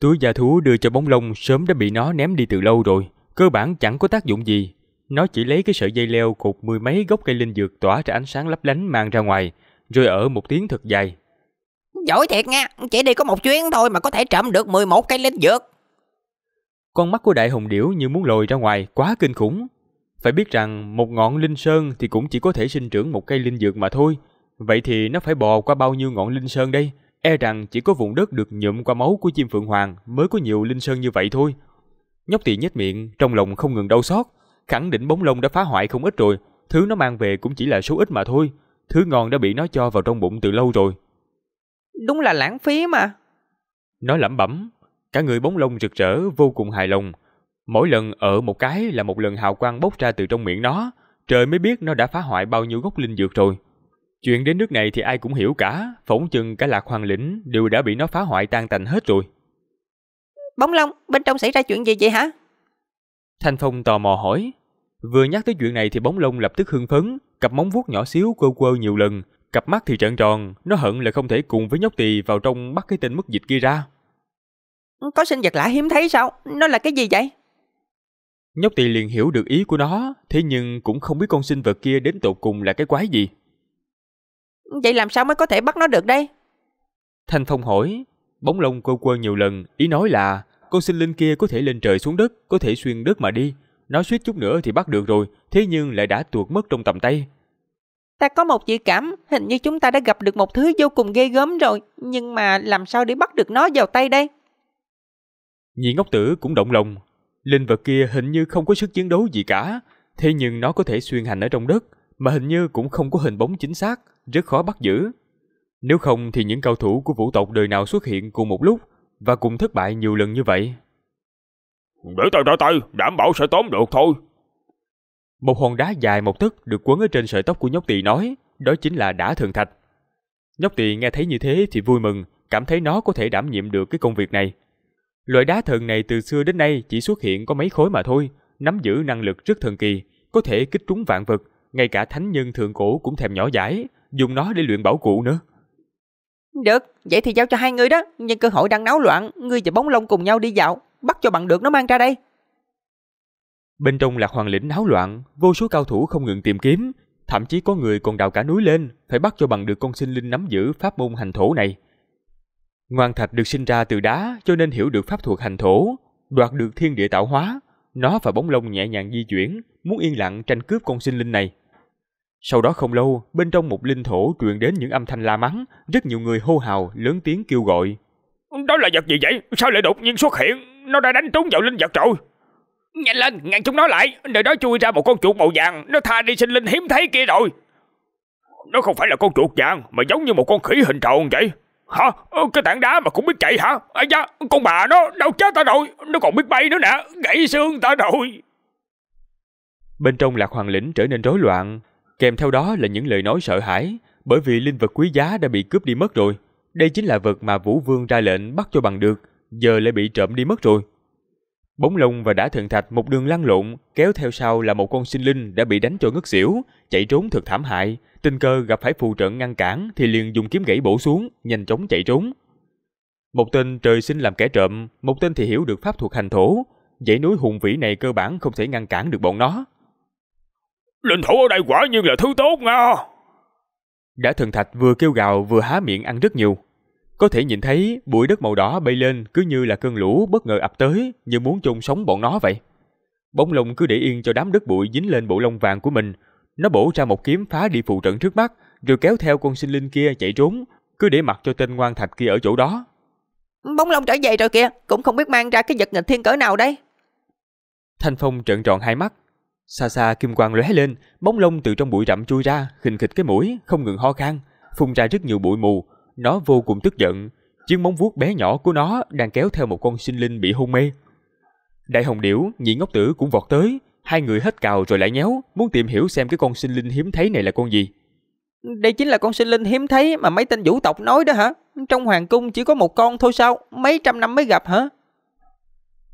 Túi da thú đưa cho bóng lông sớm đã bị nó ném đi từ lâu rồi, cơ bản chẳng có tác dụng gì, nó chỉ lấy cái sợi dây leo cột mười mấy gốc cây linh dược tỏa ra ánh sáng lấp lánh mang ra ngoài, rồi ở một tiếng thật dài. Giỏi thiệt nha, chỉ đi có một chuyến thôi mà có thể trộm được 11 cây linh dược. Con mắt của đại hùng điểu như muốn lồi ra ngoài, quá kinh khủng. Phải biết rằng một ngọn linh sơn thì cũng chỉ có thể sinh trưởng một cây linh dược mà thôi. Vậy thì nó phải bò qua bao nhiêu ngọn linh sơn đây? E rằng chỉ có vùng đất được nhuộm qua máu của chim phượng hoàng mới có nhiều linh sơn như vậy thôi. Nhóc tỳ nhếch miệng, trong lòng không ngừng đau xót khẳng định bóng lông đã phá hoại không ít rồi, thứ nó mang về cũng chỉ là số ít mà thôi, thứ ngon đã bị nó cho vào trong bụng từ lâu rồi. Đúng là lãng phí mà. Nó lẩm bẩm, cả người bóng lông rực rỡ vô cùng hài lòng. Mỗi lần ở một cái là một lần hào quang bốc ra từ trong miệng nó, trời mới biết nó đã phá hoại bao nhiêu gốc linh dược rồi. Chuyện đến nước này thì ai cũng hiểu cả, phỏng chừng cả lạc hoàng lĩnh đều đã bị nó phá hoại tan tành hết rồi. Bóng lông, bên trong xảy ra chuyện gì vậy hả? Thanh Phong tò mò hỏi. Vừa nhắc tới chuyện này thì bóng lông lập tức hưng phấn, cặp móng vuốt nhỏ xíu quơ quơ nhiều lần, cặp mắt thì trợn tròn, nó hận là không thể cùng với nhóc tỳ vào trong bắt cái tên mất dịch kia ra. Có sinh vật lạ hiếm thấy sao? Nó là cái gì vậy? Nhóc tỳ liền hiểu được ý của nó, thế nhưng cũng không biết con sinh vật kia đến tột cùng là cái quái gì. Vậy làm sao mới có thể bắt nó được đây? Thanh Phong hỏi, bóng lông quơ quơ nhiều lần, ý nói là con sinh linh kia có thể lên trời xuống đất, có thể xuyên đất mà đi, nó suýt chút nữa thì bắt được rồi, thế nhưng lại đã tuột mất trong tầm tay. Ta có một dự cảm, hình như chúng ta đã gặp được một thứ vô cùng ghê gớm rồi, nhưng mà làm sao để bắt được nó vào tay đây? Nhị ngốc tử cũng động lòng. Linh vật kia hình như không có sức chiến đấu gì cả, thế nhưng nó có thể xuyên hành ở trong đất, mà hình như cũng không có hình bóng chính xác, rất khó bắt giữ. Nếu không thì những cao thủ của vũ tộc đời nào xuất hiện cùng một lúc và cùng thất bại nhiều lần như vậy. Để tay ra tay, đảm bảo sẽ tóm được thôi. Một hòn đá dài một tấc được quấn ở trên sợi tóc của nhóc tỳ nói, đó chính là đá thường thạch. Nhóc tỳ nghe thấy như thế thì vui mừng, cảm thấy nó có thể đảm nhiệm được cái công việc này. Loại đá thần này từ xưa đến nay chỉ xuất hiện có mấy khối mà thôi, nắm giữ năng lực rất thần kỳ, có thể kích trúng vạn vật, ngay cả thánh nhân thượng cổ cũng thèm nhỏ dãi, dùng nó để luyện bảo cụ nữa. Được, vậy thì giao cho hai người đó, nhân cơ hội đang náo loạn, ngươi và bóng lông cùng nhau đi dạo, bắt cho bằng được nó mang ra đây. Bên trong lạc hoàng lĩnh náo loạn, vô số cao thủ không ngừng tìm kiếm, thậm chí có người còn đào cả núi lên, phải bắt cho bằng được con sinh linh nắm giữ pháp môn hành thổ này. Ngoan Thạch được sinh ra từ đá cho nên hiểu được pháp thuật hành thổ, đoạt được thiên địa tạo hóa, nó và bóng lông nhẹ nhàng di chuyển, muốn yên lặng tranh cướp con sinh linh này. Sau đó không lâu, bên trong một linh thổ truyền đến những âm thanh la mắng, rất nhiều người hô hào, lớn tiếng kêu gọi. Đó là vật gì vậy? Sao lại đột nhiên xuất hiện? Nó đã đánh trúng vào linh vật rồi. Nhanh lên, ngăn chúng nó lại. Nơi đó chui ra một con chuột màu vàng. Nó tha đi sinh linh hiếm thấy kia rồi. Nó không phải là con chuột vàng, mà giống như một con khỉ hình tròn vậy. Hả? Ờ, cái tảng đá mà cũng biết chạy hả? À da, con bà nó, đâu chết ta rồi. Nó còn biết bay nữa nè, gãy xương ta rồi. Bên trong lạc hoàng lĩnh trở nên rối loạn, kèm theo đó là những lời nói sợ hãi, bởi vì linh vật quý giá đã bị cướp đi mất rồi. Đây chính là vật mà Vũ Vương ra lệnh bắt cho bằng được, giờ lại bị trộm đi mất rồi. Bóng lông và đã thần thạch một đường lăn lộn, kéo theo sau là một con sinh linh đã bị đánh cho ngất xỉu, chạy trốn thật thảm hại, tình cơ gặp phải phù trận ngăn cản thì liền dùng kiếm gãy bổ xuống, nhanh chóng chạy trốn. Một tên trời sinh làm kẻ trộm, một tên thì hiểu được pháp thuật hành thổ, dãy núi hùng vĩ này cơ bản không thể ngăn cản được bọn nó. Linh thủ ở đây quả nhiên là thứ tốt nha Gã thần thạch vừa kêu gào vừa há miệng ăn rất nhiều. Có thể nhìn thấy bụi đất màu đỏ bay lên cứ như là cơn lũ bất ngờ ập tới như muốn chôn sống bọn nó vậy. Bóng lông cứ để yên cho đám đất bụi dính lên bộ lông vàng của mình. Nó bổ ra một kiếm phá đi phụ trận trước mắt rồi kéo theo con sinh linh kia chạy trốn cứ để mặc cho tên ngoan thạch kia ở chỗ đó. Bóng lông trở về rồi kìa cũng không biết mang ra cái vật nghịch thiên cỡ nào đây. Thanh Phong trợn tròn hai mắt Xa xa kim quang lóe lên, bóng lông từ trong bụi rậm chui ra, khình khịch cái mũi, không ngừng ho khan, phun ra rất nhiều bụi mù. Nó vô cùng tức giận, chiếc móng vuốt bé nhỏ của nó đang kéo theo một con sinh linh bị hôn mê. Đại hồng điểu, nhị ngốc tử cũng vọt tới, hai người hết cào rồi lại nhéo, muốn tìm hiểu xem cái con sinh linh hiếm thấy này là con gì. Đây chính là con sinh linh hiếm thấy mà mấy tên vũ tộc nói đó hả? Trong hoàng cung chỉ có một con thôi sao? Mấy trăm năm mới gặp hả?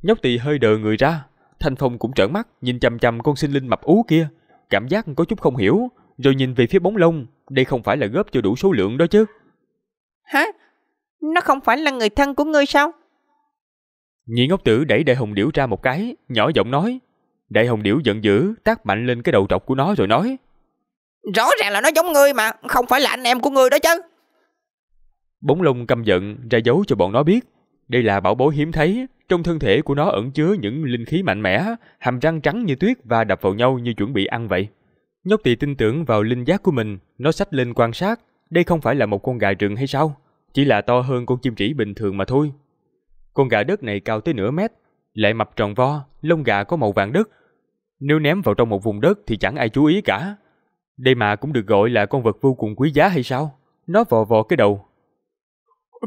Nhóc tỳ hơi đờ người ra, Thanh Phong cũng trợn mắt nhìn chằm chằm con sinh linh mập ú kia, cảm giác có chút không hiểu, rồi nhìn về phía bóng lông, đây không phải là góp cho đủ số lượng đó chứ. Hả? Nó không phải là người thân của ngươi sao? Nhị ngốc tử đẩy đại hồng điểu ra một cái, nhỏ giọng nói. Đại hồng điểu giận dữ, tác mạnh lên cái đầu trọc của nó rồi nói. Rõ ràng là nó giống ngươi mà, không phải là anh em của ngươi đó chứ. Bóng lông căm giận, ra dấu cho bọn nó biết, đây là bảo bối hiếm thấy, trong thân thể của nó ẩn chứa những linh khí mạnh mẽ, hàm răng trắng như tuyết và đập vào nhau như chuẩn bị ăn vậy. Nhóc tỳ tin tưởng vào linh giác của mình, nó xách lên quan sát, đây không phải là một con gà rừng hay sao? Chỉ là to hơn con chim trĩ bình thường mà thôi. Con gà đất này cao tới nửa mét, lại mập tròn vo, lông gà có màu vàng đất. Nếu ném vào trong một vùng đất thì chẳng ai chú ý cả. Đây mà cũng được gọi là con vật vô cùng quý giá hay sao? Nó vò vò cái đầu,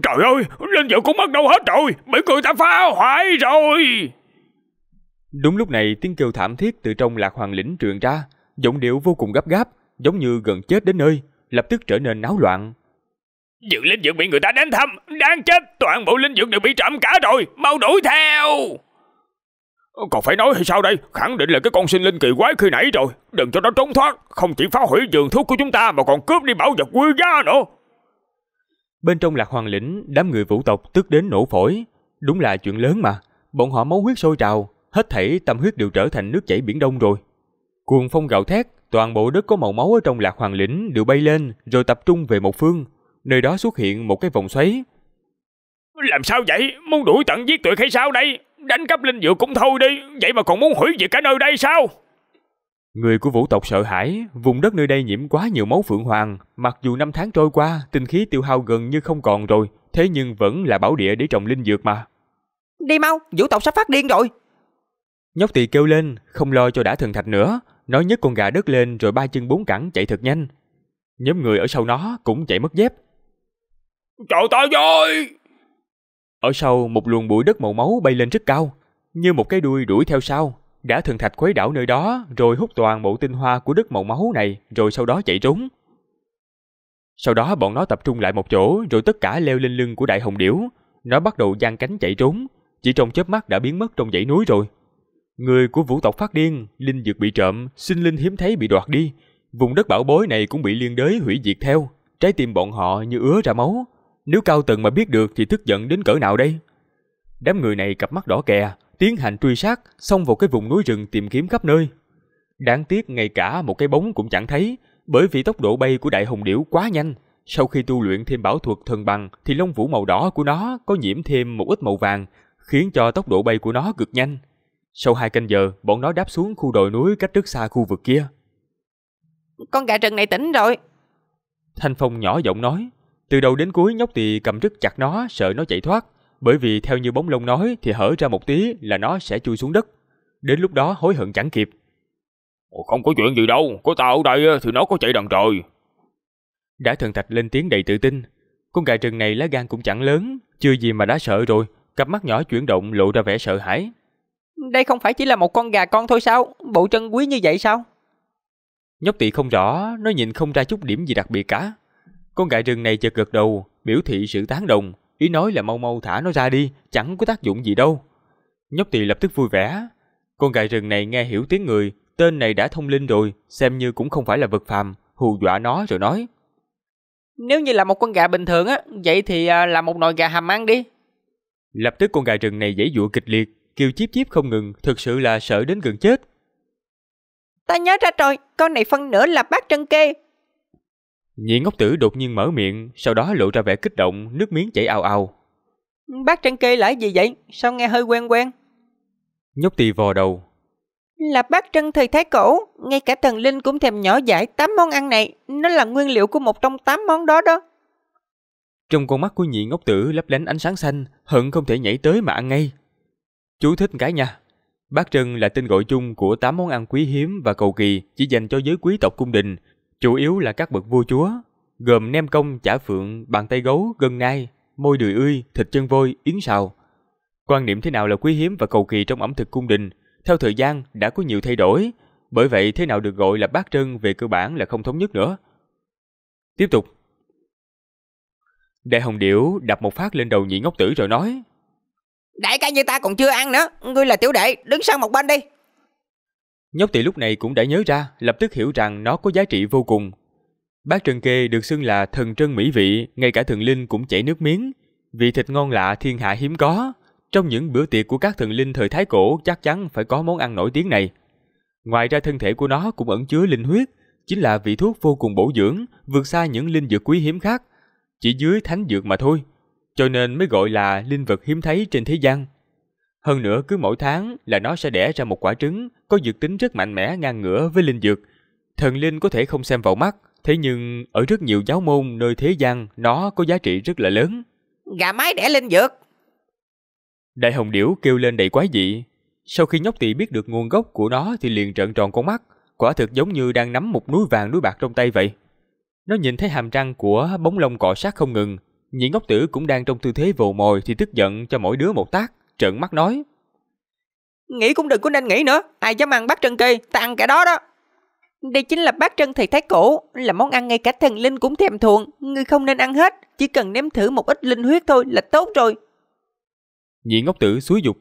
Trời ơi, linh dược cũng mất đâu hết rồi, bị người ta phá hoại rồi. Đúng lúc này tiếng kêu thảm thiết từ trong lạc hoàng lĩnh truyền ra, giọng điệu vô cùng gấp gáp, giống như gần chết đến nơi, lập tức trở nên náo loạn. Dược linh dược bị người ta đánh thăm, đang chết, toàn bộ linh dược đều bị trộm cả rồi, mau đuổi theo. Còn phải nói hay sao đây, khẳng định là cái con sinh linh kỳ quái khi nãy rồi, đừng cho nó trốn thoát, không chỉ phá hủy vườn thuốc của chúng ta mà còn cướp đi bảo vật quý giá nữa. Bên trong lạc hoàng lĩnh, đám người vũ tộc tức đến nổ phổi. Đúng là chuyện lớn mà, bọn họ máu huyết sôi trào, hết thảy tâm huyết đều trở thành nước chảy biển đông rồi. Cuồng phong gạo thét, toàn bộ đất có màu máu ở trong lạc hoàng lĩnh đều bay lên rồi tập trung về một phương. Nơi đó xuất hiện một cái vòng xoáy. Làm sao vậy? Muốn đuổi tận giết tuyệt hay sao đây? Đánh cắp linh dược cũng thôi đi, vậy mà còn muốn hủy diệt cả nơi đây sao? Người của vũ tộc sợ hãi, vùng đất nơi đây nhiễm quá nhiều máu phượng hoàng, mặc dù năm tháng trôi qua, tinh khí tiêu hao gần như không còn rồi, thế nhưng vẫn là bảo địa để trồng linh dược mà. Đi mau, vũ tộc sắp phát điên rồi. Nhóc tỳ kêu lên, không lo cho đã thần thạch nữa, nó nhấc con gà đất lên rồi ba chân bốn cẳng chạy thật nhanh. Nhóm người ở sau nó cũng chạy mất dép. Trời ta rồi! Ở sau, một luồng bụi đất màu máu bay lên rất cao, như một cái đuôi đuổi theo sau, gã thần thạch quấy đảo nơi đó rồi hút toàn bộ tinh hoa của đất mộng máu này rồi sau đó chạy trốn. Sau đó bọn nó tập trung lại một chỗ rồi tất cả leo lên lưng của đại hồng điểu. Nó bắt đầu giang cánh chạy trốn, chỉ trong chớp mắt đã biến mất trong dãy núi rồi. Người của vũ tộc phát điên, linh dược bị trộm, sinh linh hiếm thấy bị đoạt đi. Vùng đất bảo bối này cũng bị liên đới hủy diệt theo, trái tim bọn họ như ứa ra máu. Nếu cao tầng mà biết được thì tức giận đến cỡ nào đây? Đám người này cặp mắt đỏ kè, tiến hành truy sát, xông vào cái vùng núi rừng tìm kiếm khắp nơi. Đáng tiếc ngay cả một cái bóng cũng chẳng thấy, bởi vì tốc độ bay của đại hồng điểu quá nhanh. Sau khi tu luyện thêm bảo thuật thần bằng thì lông vũ màu đỏ của nó có nhiễm thêm một ít màu vàng, khiến cho tốc độ bay của nó cực nhanh. Sau hai canh giờ, bọn nó đáp xuống khu đồi núi cách rất xa khu vực kia. Con gà rừng này tỉnh rồi. Thanh Phong nhỏ giọng nói, từ đầu đến cuối nhóc tỳ cầm rất chặt nó, sợ nó chạy thoát bởi vì theo như bóng lông nói thì hở ra một tí là nó sẽ chui xuống đất. Đến lúc đó hối hận chẳng kịp. Không có chuyện gì đâu, có tao ở đây thì nó có chạy đằng trời. Đã thần thạch lên tiếng đầy tự tin. Con gà rừng này lá gan cũng chẳng lớn, chưa gì mà đã sợ rồi. Cặp mắt nhỏ chuyển động lộ ra vẻ sợ hãi. Đây không phải chỉ là một con gà con thôi sao? Bộ chân quý như vậy sao? Nhóc tỳ không rõ, nó nhìn không ra chút điểm gì đặc biệt cả. Con gà rừng này chợt gật đầu, biểu thị sự tán đồng ý nói là mau mau thả nó ra đi, chẳng có tác dụng gì đâu. Nhóc tỳ lập tức vui vẻ. Con gà rừng này nghe hiểu tiếng người, tên này đã thông linh rồi, xem như cũng không phải là vật phàm, hù dọa nó rồi nói. Nếu như là một con gà bình thường á, vậy thì à, là một nồi gà hầm ăn đi. Lập tức con gà rừng này dãy dụa kịch liệt, kêu chíp chíp không ngừng, thực sự là sợ đến gần chết. Ta nhớ ra rồi, con này phân nửa là bát trân kê, Nhị ngốc tử đột nhiên mở miệng, sau đó lộ ra vẻ kích động, nước miếng chảy ào ào. Bác Trang Kê lại gì vậy? Sao nghe hơi quen quen? Nhóc tỳ vò đầu. Là bác Trân thời Thái Cổ, ngay cả thần linh cũng thèm nhỏ giải tám món ăn này, nó là nguyên liệu của một trong tám món đó đó. Trong con mắt của nhị ngốc tử lấp lánh ánh sáng xanh, hận không thể nhảy tới mà ăn ngay. Chú thích cái nha. Bác Trân là tên gọi chung của tám món ăn quý hiếm và cầu kỳ chỉ dành cho giới quý tộc cung đình, chủ yếu là các bậc vua chúa, gồm nem công, chả phượng, bàn tay gấu, gân ngai, môi đùi ươi, thịt chân vôi, yến sào Quan niệm thế nào là quý hiếm và cầu kỳ trong ẩm thực cung đình, theo thời gian đã có nhiều thay đổi, bởi vậy thế nào được gọi là bát trân về cơ bản là không thống nhất nữa. Tiếp tục. Đại Hồng Điểu đập một phát lên đầu nhị ngốc tử rồi nói Đại ca như ta còn chưa ăn nữa, ngươi là tiểu đệ, đứng sang một bên đi Nhóc tỷ lúc này cũng đã nhớ ra, lập tức hiểu rằng nó có giá trị vô cùng. Bác Trần Kê được xưng là thần trân mỹ vị, ngay cả thần linh cũng chảy nước miếng. Vị thịt ngon lạ thiên hạ hiếm có. Trong những bữa tiệc của các thần linh thời Thái Cổ chắc chắn phải có món ăn nổi tiếng này. Ngoài ra thân thể của nó cũng ẩn chứa linh huyết, chính là vị thuốc vô cùng bổ dưỡng, vượt xa những linh dược quý hiếm khác, chỉ dưới thánh dược mà thôi, cho nên mới gọi là linh vật hiếm thấy trên thế gian. Hơn nữa cứ mỗi tháng là nó sẽ đẻ ra một quả trứng có dược tính rất mạnh mẽ ngang ngửa với linh dược. Thần linh có thể không xem vào mắt, thế nhưng ở rất nhiều giáo môn nơi thế gian nó có giá trị rất là lớn. Gà mái đẻ linh dược. Đại hồng điểu kêu lên đầy quái dị. Sau khi nhóc tỳ biết được nguồn gốc của nó thì liền trợn tròn con mắt, quả thực giống như đang nắm một núi vàng núi bạc trong tay vậy. Nó nhìn thấy hàm răng của bóng lông cọ sát không ngừng, nhị ngốc tử cũng đang trong tư thế vồ mồi thì tức giận cho mỗi đứa một tác trợn mắt nói. Nghĩ cũng đừng có nên nghĩ nữa, ai dám ăn bát trân kê, ta ăn cả đó đó. Đây chính là bát trân thầy thái cổ, là món ăn ngay cả thần linh cũng thèm thuồng, người không nên ăn hết, chỉ cần nếm thử một ít linh huyết thôi là tốt rồi. Nhị ngốc tử suối dục.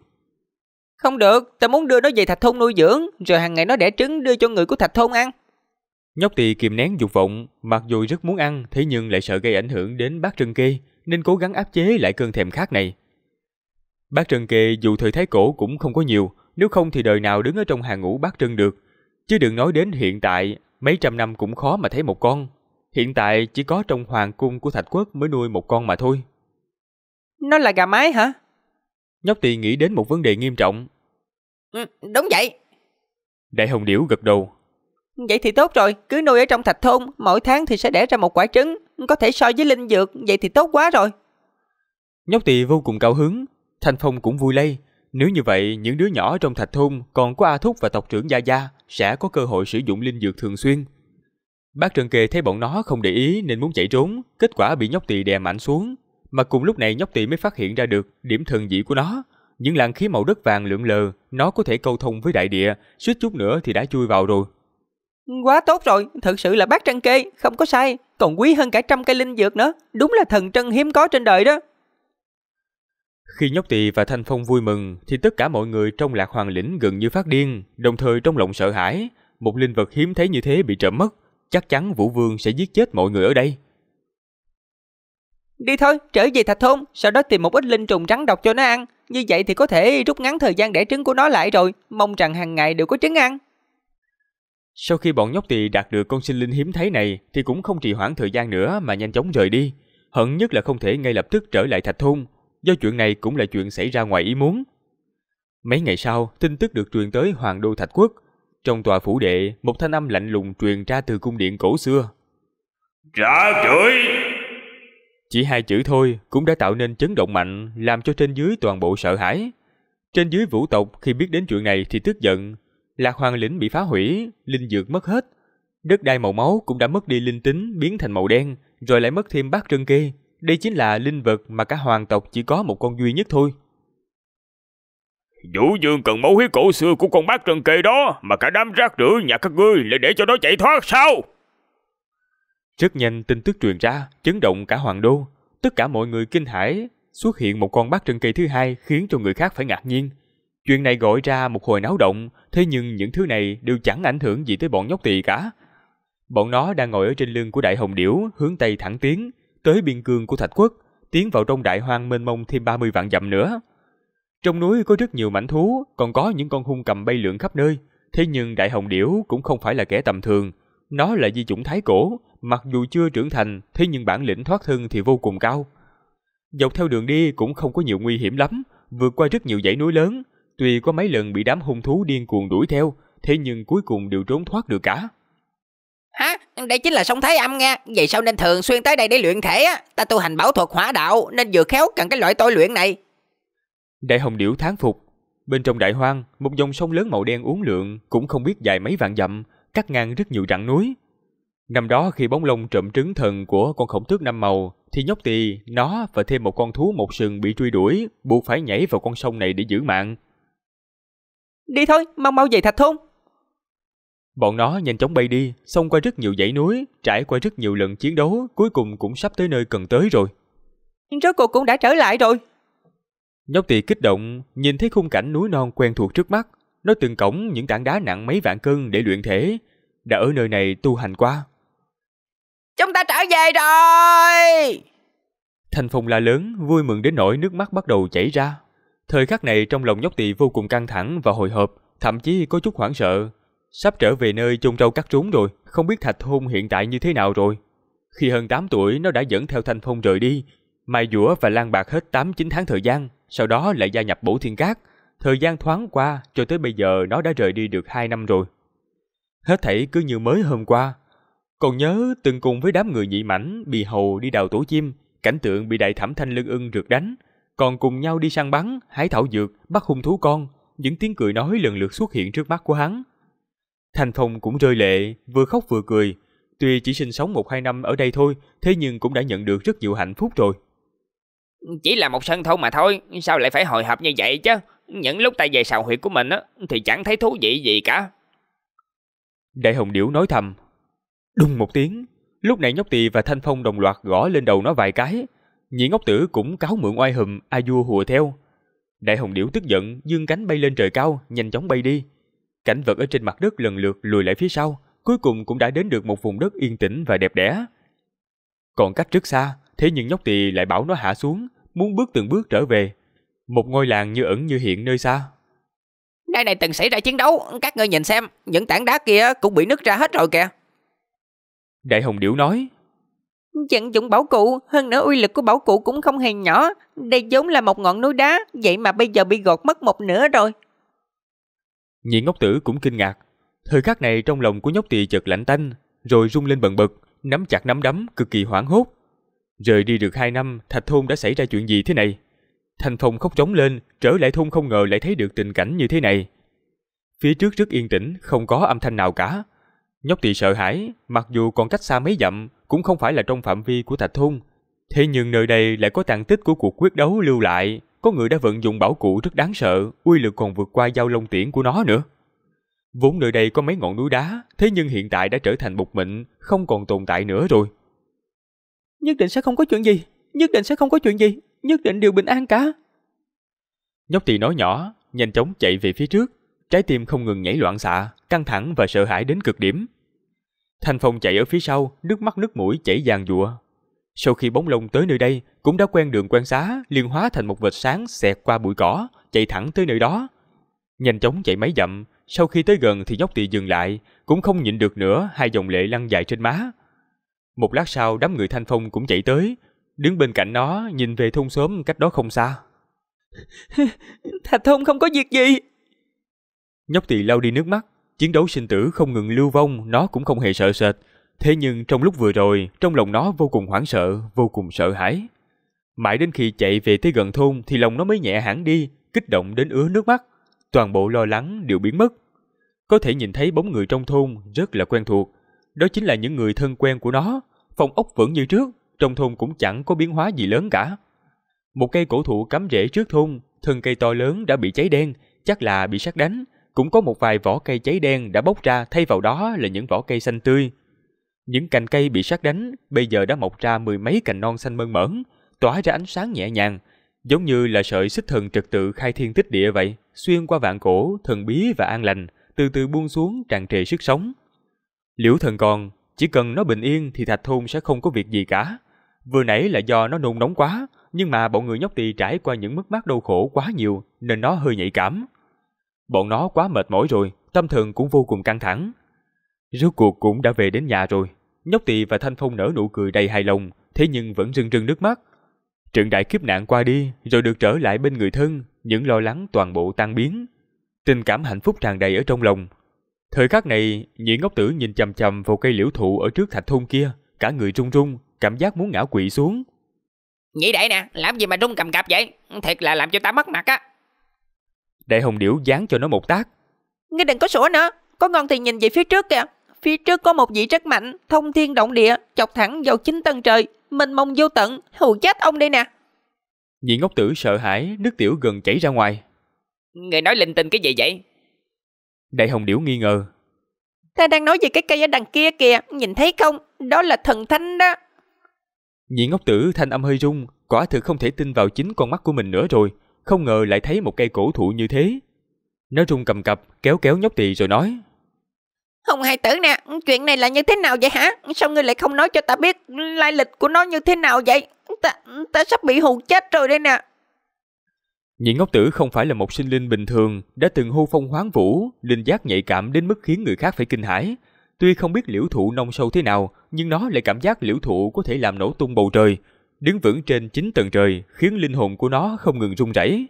Không được, ta muốn đưa nó về thạch thôn nuôi dưỡng, rồi hàng ngày nó đẻ trứng đưa cho người của thạch thôn ăn. Nhóc tỳ kìm nén dục vọng, mặc dù rất muốn ăn, thế nhưng lại sợ gây ảnh hưởng đến bát trân kê, nên cố gắng áp chế lại cơn thèm khát này. Bác Trân Kề dù thời thái cổ cũng không có nhiều, nếu không thì đời nào đứng ở trong hàng ngũ bác Trân được. Chứ đừng nói đến hiện tại, mấy trăm năm cũng khó mà thấy một con. Hiện tại chỉ có trong hoàng cung của Thạch Quốc mới nuôi một con mà thôi. Nó là gà mái hả? Nhóc tỳ nghĩ đến một vấn đề nghiêm trọng. Ừ, đúng vậy. Đại Hồng Điểu gật đầu. Vậy thì tốt rồi, cứ nuôi ở trong thạch thôn, mỗi tháng thì sẽ đẻ ra một quả trứng, có thể so với linh dược, vậy thì tốt quá rồi. Nhóc tỳ vô cùng cao hứng, Thanh Phong cũng vui lây. Nếu như vậy, những đứa nhỏ trong thạch thôn còn có A Thúc và tộc trưởng Gia Gia sẽ có cơ hội sử dụng linh dược thường xuyên. Bác Trần Kề thấy bọn nó không để ý nên muốn chạy trốn, kết quả bị nhóc tỳ đè mạnh xuống. Mà cùng lúc này nhóc tỳ mới phát hiện ra được điểm thần dị của nó. Những làn khí màu đất vàng lượn lờ, nó có thể câu thông với đại địa, suýt chút nữa thì đã chui vào rồi. Quá tốt rồi, thật sự là bác Trần Kê không có sai, còn quý hơn cả trăm cây linh dược nữa. Đúng là thần trân hiếm có trên đời đó. Khi Nhóc Tỳ và Thanh Phong vui mừng thì tất cả mọi người trong lạc hoàng lĩnh gần như phát điên, đồng thời trong lòng sợ hãi. Một linh vật hiếm thấy như thế bị trộm mất, chắc chắn Vũ Vương sẽ giết chết mọi người ở đây. Đi thôi, trở về thạch thôn, sau đó tìm một ít linh trùng rắn độc cho nó ăn. Như vậy thì có thể rút ngắn thời gian đẻ trứng của nó lại rồi, mong rằng hàng ngày đều có trứng ăn. Sau khi bọn nhóc tỳ đạt được con sinh linh hiếm thấy này thì cũng không trì hoãn thời gian nữa mà nhanh chóng rời đi. Hận nhất là không thể ngay lập tức trở lại thạch thôn, do chuyện này cũng là chuyện xảy ra ngoài ý muốn. Mấy ngày sau, tin tức được truyền tới Hoàng đô Thạch Quốc. Trong tòa phủ đệ, một thanh âm lạnh lùng truyền ra từ cung điện cổ xưa. Trả chửi! Chỉ hai chữ thôi cũng đã tạo nên chấn động mạnh, làm cho trên dưới toàn bộ sợ hãi. Trên dưới vũ tộc khi biết đến chuyện này thì tức giận. Lạc hoàng lĩnh bị phá hủy, linh dược mất hết. Đất đai màu máu cũng đã mất đi linh tính, biến thành màu đen, rồi lại mất thêm bát trân kê, đây chính là linh vật mà cả hoàng tộc chỉ có một con duy nhất thôi. Vũ Dương cần máu huyết cổ xưa của con bác trần kề đó mà cả đám rác rưởi nhà các ngươi lại để cho nó chạy thoát sao? Rất nhanh tin tức truyền ra, chấn động cả hoàng đô. Tất cả mọi người kinh hãi, xuất hiện một con bác trần kề thứ hai khiến cho người khác phải ngạc nhiên. Chuyện này gọi ra một hồi náo động, thế nhưng những thứ này đều chẳng ảnh hưởng gì tới bọn nhóc tỳ cả. Bọn nó đang ngồi ở trên lưng của đại hồng điểu, hướng tây thẳng tiến, tới biên cương của Thạch Quốc, tiến vào trong đại hoang mênh mông thêm 30 vạn dặm nữa. Trong núi có rất nhiều mảnh thú, còn có những con hung cầm bay lượn khắp nơi. Thế nhưng đại hồng điểu cũng không phải là kẻ tầm thường. Nó là di chủng thái cổ, mặc dù chưa trưởng thành, thế nhưng bản lĩnh thoát thân thì vô cùng cao. Dọc theo đường đi cũng không có nhiều nguy hiểm lắm, vượt qua rất nhiều dãy núi lớn. Tuy có mấy lần bị đám hung thú điên cuồng đuổi theo, thế nhưng cuối cùng đều trốn thoát được cả. Hả? Đây chính là sông thái âm nghe. Vậy sao nên thường xuyên tới đây để luyện thể á. Ta tu hành bảo thuật hỏa đạo nên vừa khéo cần cái loại tôi luyện này. Đại hồng điểu thán phục. Bên trong đại hoang, một dòng sông lớn màu đen uốn lượn cũng không biết dài mấy vạn dặm, cắt ngang rất nhiều rặng núi. Năm đó khi bóng lông trộm trứng thần của con khổng tước năm màu, thì nhóc tỳ, nó và thêm một con thú một sừng bị truy đuổi, buộc phải nhảy vào con sông này để giữ mạng. Đi thôi, mau mau về thạch thôn, Bọn nó nhanh chóng bay đi, xông qua rất nhiều dãy núi, trải qua rất nhiều lần chiến đấu, cuối cùng cũng sắp tới nơi cần tới rồi. Rốt cuộc cũng đã trở lại rồi. Nhóc tỳ kích động, nhìn thấy khung cảnh núi non quen thuộc trước mắt. Nó từng cổng những tảng đá nặng mấy vạn cân để luyện thể, đã ở nơi này tu hành qua. Chúng ta trở về rồi! Thành Phùng la lớn, vui mừng đến nỗi nước mắt bắt đầu chảy ra. Thời khắc này trong lòng nhóc tỳ vô cùng căng thẳng và hồi hộp, thậm chí có chút hoảng sợ, Sắp trở về nơi chôn trâu cắt trúng rồi, không biết Thạch Thôn hiện tại như thế nào rồi. Khi hơn 8 tuổi nó đã dẫn theo Thanh Phong rời đi, mài dũa và lan bạc hết 8-9 tháng thời gian, sau đó lại gia nhập bổ thiên cát. Thời gian thoáng qua cho tới bây giờ nó đã rời đi được 2 năm rồi. Hết thảy cứ như mới hôm qua. Còn nhớ từng cùng với đám người nhị mảnh bị hầu đi đào tổ chim, cảnh tượng bị đại thẩm thanh lưng ưng rượt đánh, còn cùng nhau đi săn bắn, hái thảo dược, bắt hung thú con. Những tiếng cười nói lần lượt xuất hiện trước mắt của hắn. Thành Phong cũng rơi lệ, vừa khóc vừa cười. Tuy chỉ sinh sống một hai năm ở đây thôi, thế nhưng cũng đã nhận được rất nhiều hạnh phúc rồi. Chỉ là một sân thâu mà thôi, sao lại phải hồi hộp như vậy chứ? Những lúc ta về sào huyệt của mình á, thì chẳng thấy thú vị gì cả. Đại Hồng Điểu nói thầm. Đùng một tiếng, lúc này Nhóc Tỳ và Thanh Phong đồng loạt gõ lên đầu nó vài cái. Nhĩ Ngốc Tử cũng cáo mượn oai hùm, a vua hùa theo. Đại Hồng Điểu tức giận, dương cánh bay lên trời cao, nhanh chóng bay đi. Cảnh vật ở trên mặt đất lần lượt lùi lại phía sau, cuối cùng cũng đã đến được một vùng đất yên tĩnh và đẹp đẽ. Còn cách rất xa, thế nhưng nhóc tỳ lại bảo nó hạ xuống, muốn bước từng bước trở về. Một ngôi làng như ẩn như hiện nơi xa. Nơi này từng xảy ra chiến đấu, các ngươi nhìn xem, những tảng đá kia cũng bị nứt ra hết rồi kìa. Đại Hồng Điểu nói, Vận dụng bảo cụ, hơn nữa uy lực của bảo cụ cũng không hề nhỏ. Đây giống là một ngọn núi đá, vậy mà bây giờ bị gột mất một nửa rồi. Nhị ngốc tử cũng kinh ngạc. Thời khắc này trong lòng của nhóc tỳ chợt lạnh tanh, rồi rung lên bần bật, nắm chặt nắm đấm cực kỳ hoảng hốt. Rời đi được 2 năm, Thạch Thôn đã xảy ra chuyện gì thế này? Thành Phong khóc trống lên, trở lại thôn không ngờ lại thấy được tình cảnh như thế này. Phía trước rất yên tĩnh, không có âm thanh nào cả. Nhóc tỳ sợ hãi, mặc dù còn cách xa mấy dặm, cũng không phải là trong phạm vi của Thạch Thôn. Thế nhưng nơi đây lại có tàn tích của cuộc quyết đấu lưu lại, có người đã vận dụng bảo cụ rất đáng sợ, uy lực còn vượt qua dao lông tiễn của nó nữa. Vốn nơi đây có mấy ngọn núi đá, thế nhưng hiện tại đã trở thành một mịn, không còn tồn tại nữa rồi. Nhất định sẽ không có chuyện gì, nhất định sẽ không có chuyện gì, nhất định đều bình an cả. Nhóc tỳ nói nhỏ, nhanh chóng chạy về phía trước, trái tim không ngừng nhảy loạn xạ, căng thẳng và sợ hãi đến cực điểm. Thành Phong chạy ở phía sau, nước mắt nước mũi chảy giàn giụa, sau khi bóng lông tới nơi đây, cũng đã quen đường quen xá, liền hóa thành một vệt sáng xẹt qua bụi cỏ, chạy thẳng tới nơi đó. Nhanh chóng chạy mấy dặm, sau khi tới gần thì nhóc tỳ dừng lại, cũng không nhịn được nữa hai dòng lệ lăn dài trên má. Một lát sau đám người thanh phong cũng chạy tới, đứng bên cạnh nó nhìn về thôn xóm cách đó không xa. Thạch thông không có việc gì. Nhóc tỳ lau đi nước mắt, chiến đấu sinh tử không ngừng lưu vong, nó cũng không hề sợ sệt, Thế nhưng trong lúc vừa rồi, trong lòng nó vô cùng hoảng sợ, vô cùng sợ hãi. Mãi đến khi chạy về tới gần thôn thì lòng nó mới nhẹ hẳn đi, kích động đến ứa nước mắt. Toàn bộ lo lắng đều biến mất. Có thể nhìn thấy bóng người trong thôn rất là quen thuộc. Đó chính là những người thân quen của nó. Phòng ốc vẫn như trước, trong thôn cũng chẳng có biến hóa gì lớn cả. Một cây cổ thụ cắm rễ trước thôn, thân cây to lớn đã bị cháy đen, chắc là bị sát đánh. Cũng có một vài vỏ cây cháy đen đã bốc ra thay vào đó là những vỏ cây xanh tươi những cành cây bị sát đánh bây giờ đã mọc ra mười mấy cành non xanh mơn mởn, tỏa ra ánh sáng nhẹ nhàng, giống như là sợi xích thần trật tự khai thiên tích địa vậy, xuyên qua vạn cổ, thần bí và an lành, từ từ buông xuống tràn trề sức sống. Liễu thần còn, chỉ cần nó bình yên thì thạch thôn sẽ không có việc gì cả. Vừa nãy là do nó nôn nóng quá, nhưng mà bọn người nhóc tỳ trải qua những mất mát đau khổ quá nhiều nên nó hơi nhạy cảm. Bọn nó quá mệt mỏi rồi, tâm thần cũng vô cùng căng thẳng. Rốt cuộc cũng đã về đến nhà rồi. Nhóc tỳ và Thanh Phong nở nụ cười đầy hài lòng, thế nhưng vẫn rưng rưng nước mắt. Trận đại kiếp nạn qua đi, rồi được trở lại bên người thân, những lo lắng toàn bộ tan biến. Tình cảm hạnh phúc tràn đầy ở trong lòng. Thời khắc này, nhị ngốc tử nhìn chầm chầm vào cây liễu thụ ở trước thạch thôn kia, cả người run run, cảm giác muốn ngã quỵ xuống. Nhị đại nè, làm gì mà rung cầm cập vậy? Thiệt là làm cho ta mất mặt á. Đại hồng điểu dán cho nó một tát. Ngươi đừng có sủa nữa, có ngon thì nhìn về phía trước kìa, Phía trước có một vị rất mạnh, thông thiên động địa, chọc thẳng vào chính tầng trời, mình mông vô tận, hù chết ông đây nè. Vị ngốc tử sợ hãi, nước tiểu gần chảy ra ngoài. Người nói linh tinh cái gì vậy? Đại hồng điểu nghi ngờ. Ta đang nói về cái cây ở đằng kia kìa, nhìn thấy không? Đó là thần thánh đó. Nhị ngốc tử thanh âm hơi rung, quả thực không thể tin vào chính con mắt của mình nữa rồi, không ngờ lại thấy một cây cổ thụ như thế. Nó rung cầm cập, kéo kéo nhóc tỳ rồi nói. Hồng hài tử nè, chuyện này là như thế nào vậy hả? Sao ngươi lại không nói cho ta biết lai lịch của nó như thế nào vậy? Ta, ta sắp bị hù chết rồi đây nè. Nhị ngốc tử không phải là một sinh linh bình thường, đã từng hô phong hoáng vũ, linh giác nhạy cảm đến mức khiến người khác phải kinh hãi. Tuy không biết liễu thụ nông sâu thế nào, nhưng nó lại cảm giác liễu thụ có thể làm nổ tung bầu trời. Đứng vững trên 9 tầng trời, khiến linh hồn của nó không ngừng rung rẩy.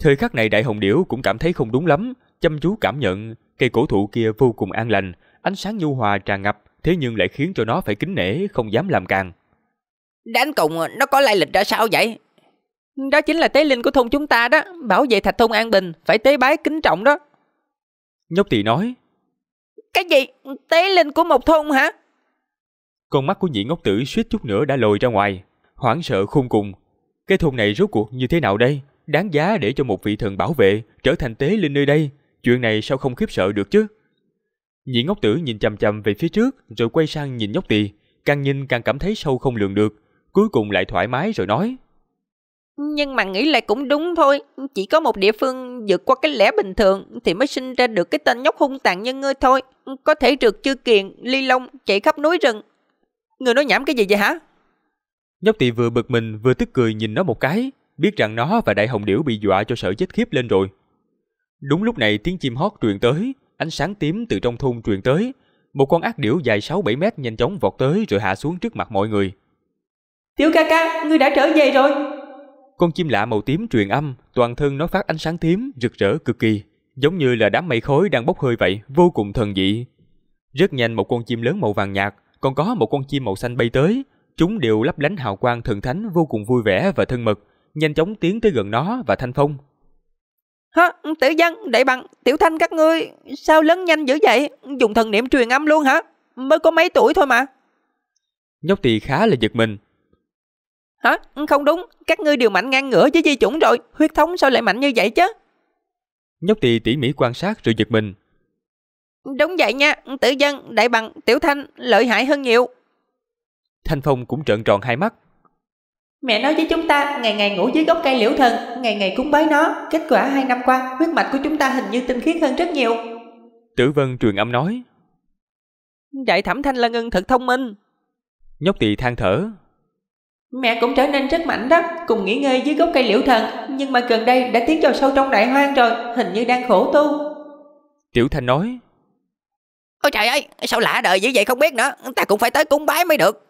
Thời khắc này Đại Hồng Điểu cũng cảm thấy không đúng lắm, chăm chú cảm nhận cây cổ thụ kia vô cùng an lành, ánh sáng nhu hòa tràn ngập, thế nhưng lại khiến cho nó phải kính nể, không dám làm càng. Đánh cùng nó có lai lịch ra sao vậy? Đó chính là tế linh của thôn chúng ta đó, bảo vệ thạch thôn an bình, phải tế bái kính trọng đó. Nhóc tỳ nói. Cái gì? Tế linh của một thôn hả? Con mắt của nhị ngốc tử suýt chút nữa đã lồi ra ngoài, hoảng sợ khung cùng. Cái thôn này rốt cuộc như thế nào đây? đáng giá để cho một vị thần bảo vệ trở thành tế linh nơi đây, chuyện này sao không khiếp sợ được chứ? Nhị ngốc tử nhìn chằm chằm về phía trước rồi quay sang nhìn nhóc tỳ, càng nhìn càng cảm thấy sâu không lường được, cuối cùng lại thoải mái rồi nói. Nhưng mà nghĩ lại cũng đúng thôi, chỉ có một địa phương vượt qua cái lẽ bình thường thì mới sinh ra được cái tên nhóc hung tàn như ngươi thôi. Có thể trượt chư kiền, ly lông, chạy khắp núi rừng. Người nói nhảm cái gì vậy hả? Nhóc tỳ vừa bực mình vừa tức cười nhìn nó một cái, biết rằng nó và đại hồng điểu bị dọa cho sợ chết khiếp lên rồi. Đúng lúc này tiếng chim hót truyền tới, ánh sáng tím từ trong thung truyền tới, một con ác điểu dài 6-7 mét nhanh chóng vọt tới rồi hạ xuống trước mặt mọi người. Tiểu ca ca, ngươi đã trở về rồi. Con chim lạ màu tím truyền âm, toàn thân nó phát ánh sáng tím, rực rỡ cực kỳ, giống như là đám mây khối đang bốc hơi vậy, vô cùng thần dị. Rất nhanh một con chim lớn màu vàng nhạt, còn có một con chim màu xanh bay tới, chúng đều lấp lánh hào quang thần thánh vô cùng vui vẻ và thân mật, nhanh chóng tiến tới gần nó và Thanh Phong. Hả, tử dân, đại bằng, tiểu thanh các ngươi, sao lớn nhanh dữ vậy? Dùng thần niệm truyền âm luôn hả? Mới có mấy tuổi thôi mà. Nhóc tỳ khá là giật mình. Hả, không đúng, các ngươi đều mạnh ngang ngửa với di chủng rồi, huyết thống sao lại mạnh như vậy chứ? Nhóc tỳ tỉ mỉ quan sát rồi giật mình. Đúng vậy nha, tử dân, đại bằng, tiểu thanh lợi hại hơn nhiều. Thanh Phong cũng trợn tròn hai mắt, Mẹ nói với chúng ta ngày ngày ngủ dưới gốc cây liễu thần, ngày ngày cúng bái nó. Kết quả hai năm qua, huyết mạch của chúng ta hình như tinh khiết hơn rất nhiều. Tử Vân truyền âm nói. Đại thẩm thanh lân ngân thật thông minh. Nhóc tỳ than thở. Mẹ cũng trở nên rất mạnh đó, cùng nghỉ ngơi dưới gốc cây liễu thần, nhưng mà gần đây đã tiến vào sâu trong đại hoang rồi, hình như đang khổ tu. Tiểu Thanh nói. Ôi trời ơi, sao lạ đời dữ vậy không biết nữa, ta cũng phải tới cúng bái mới được.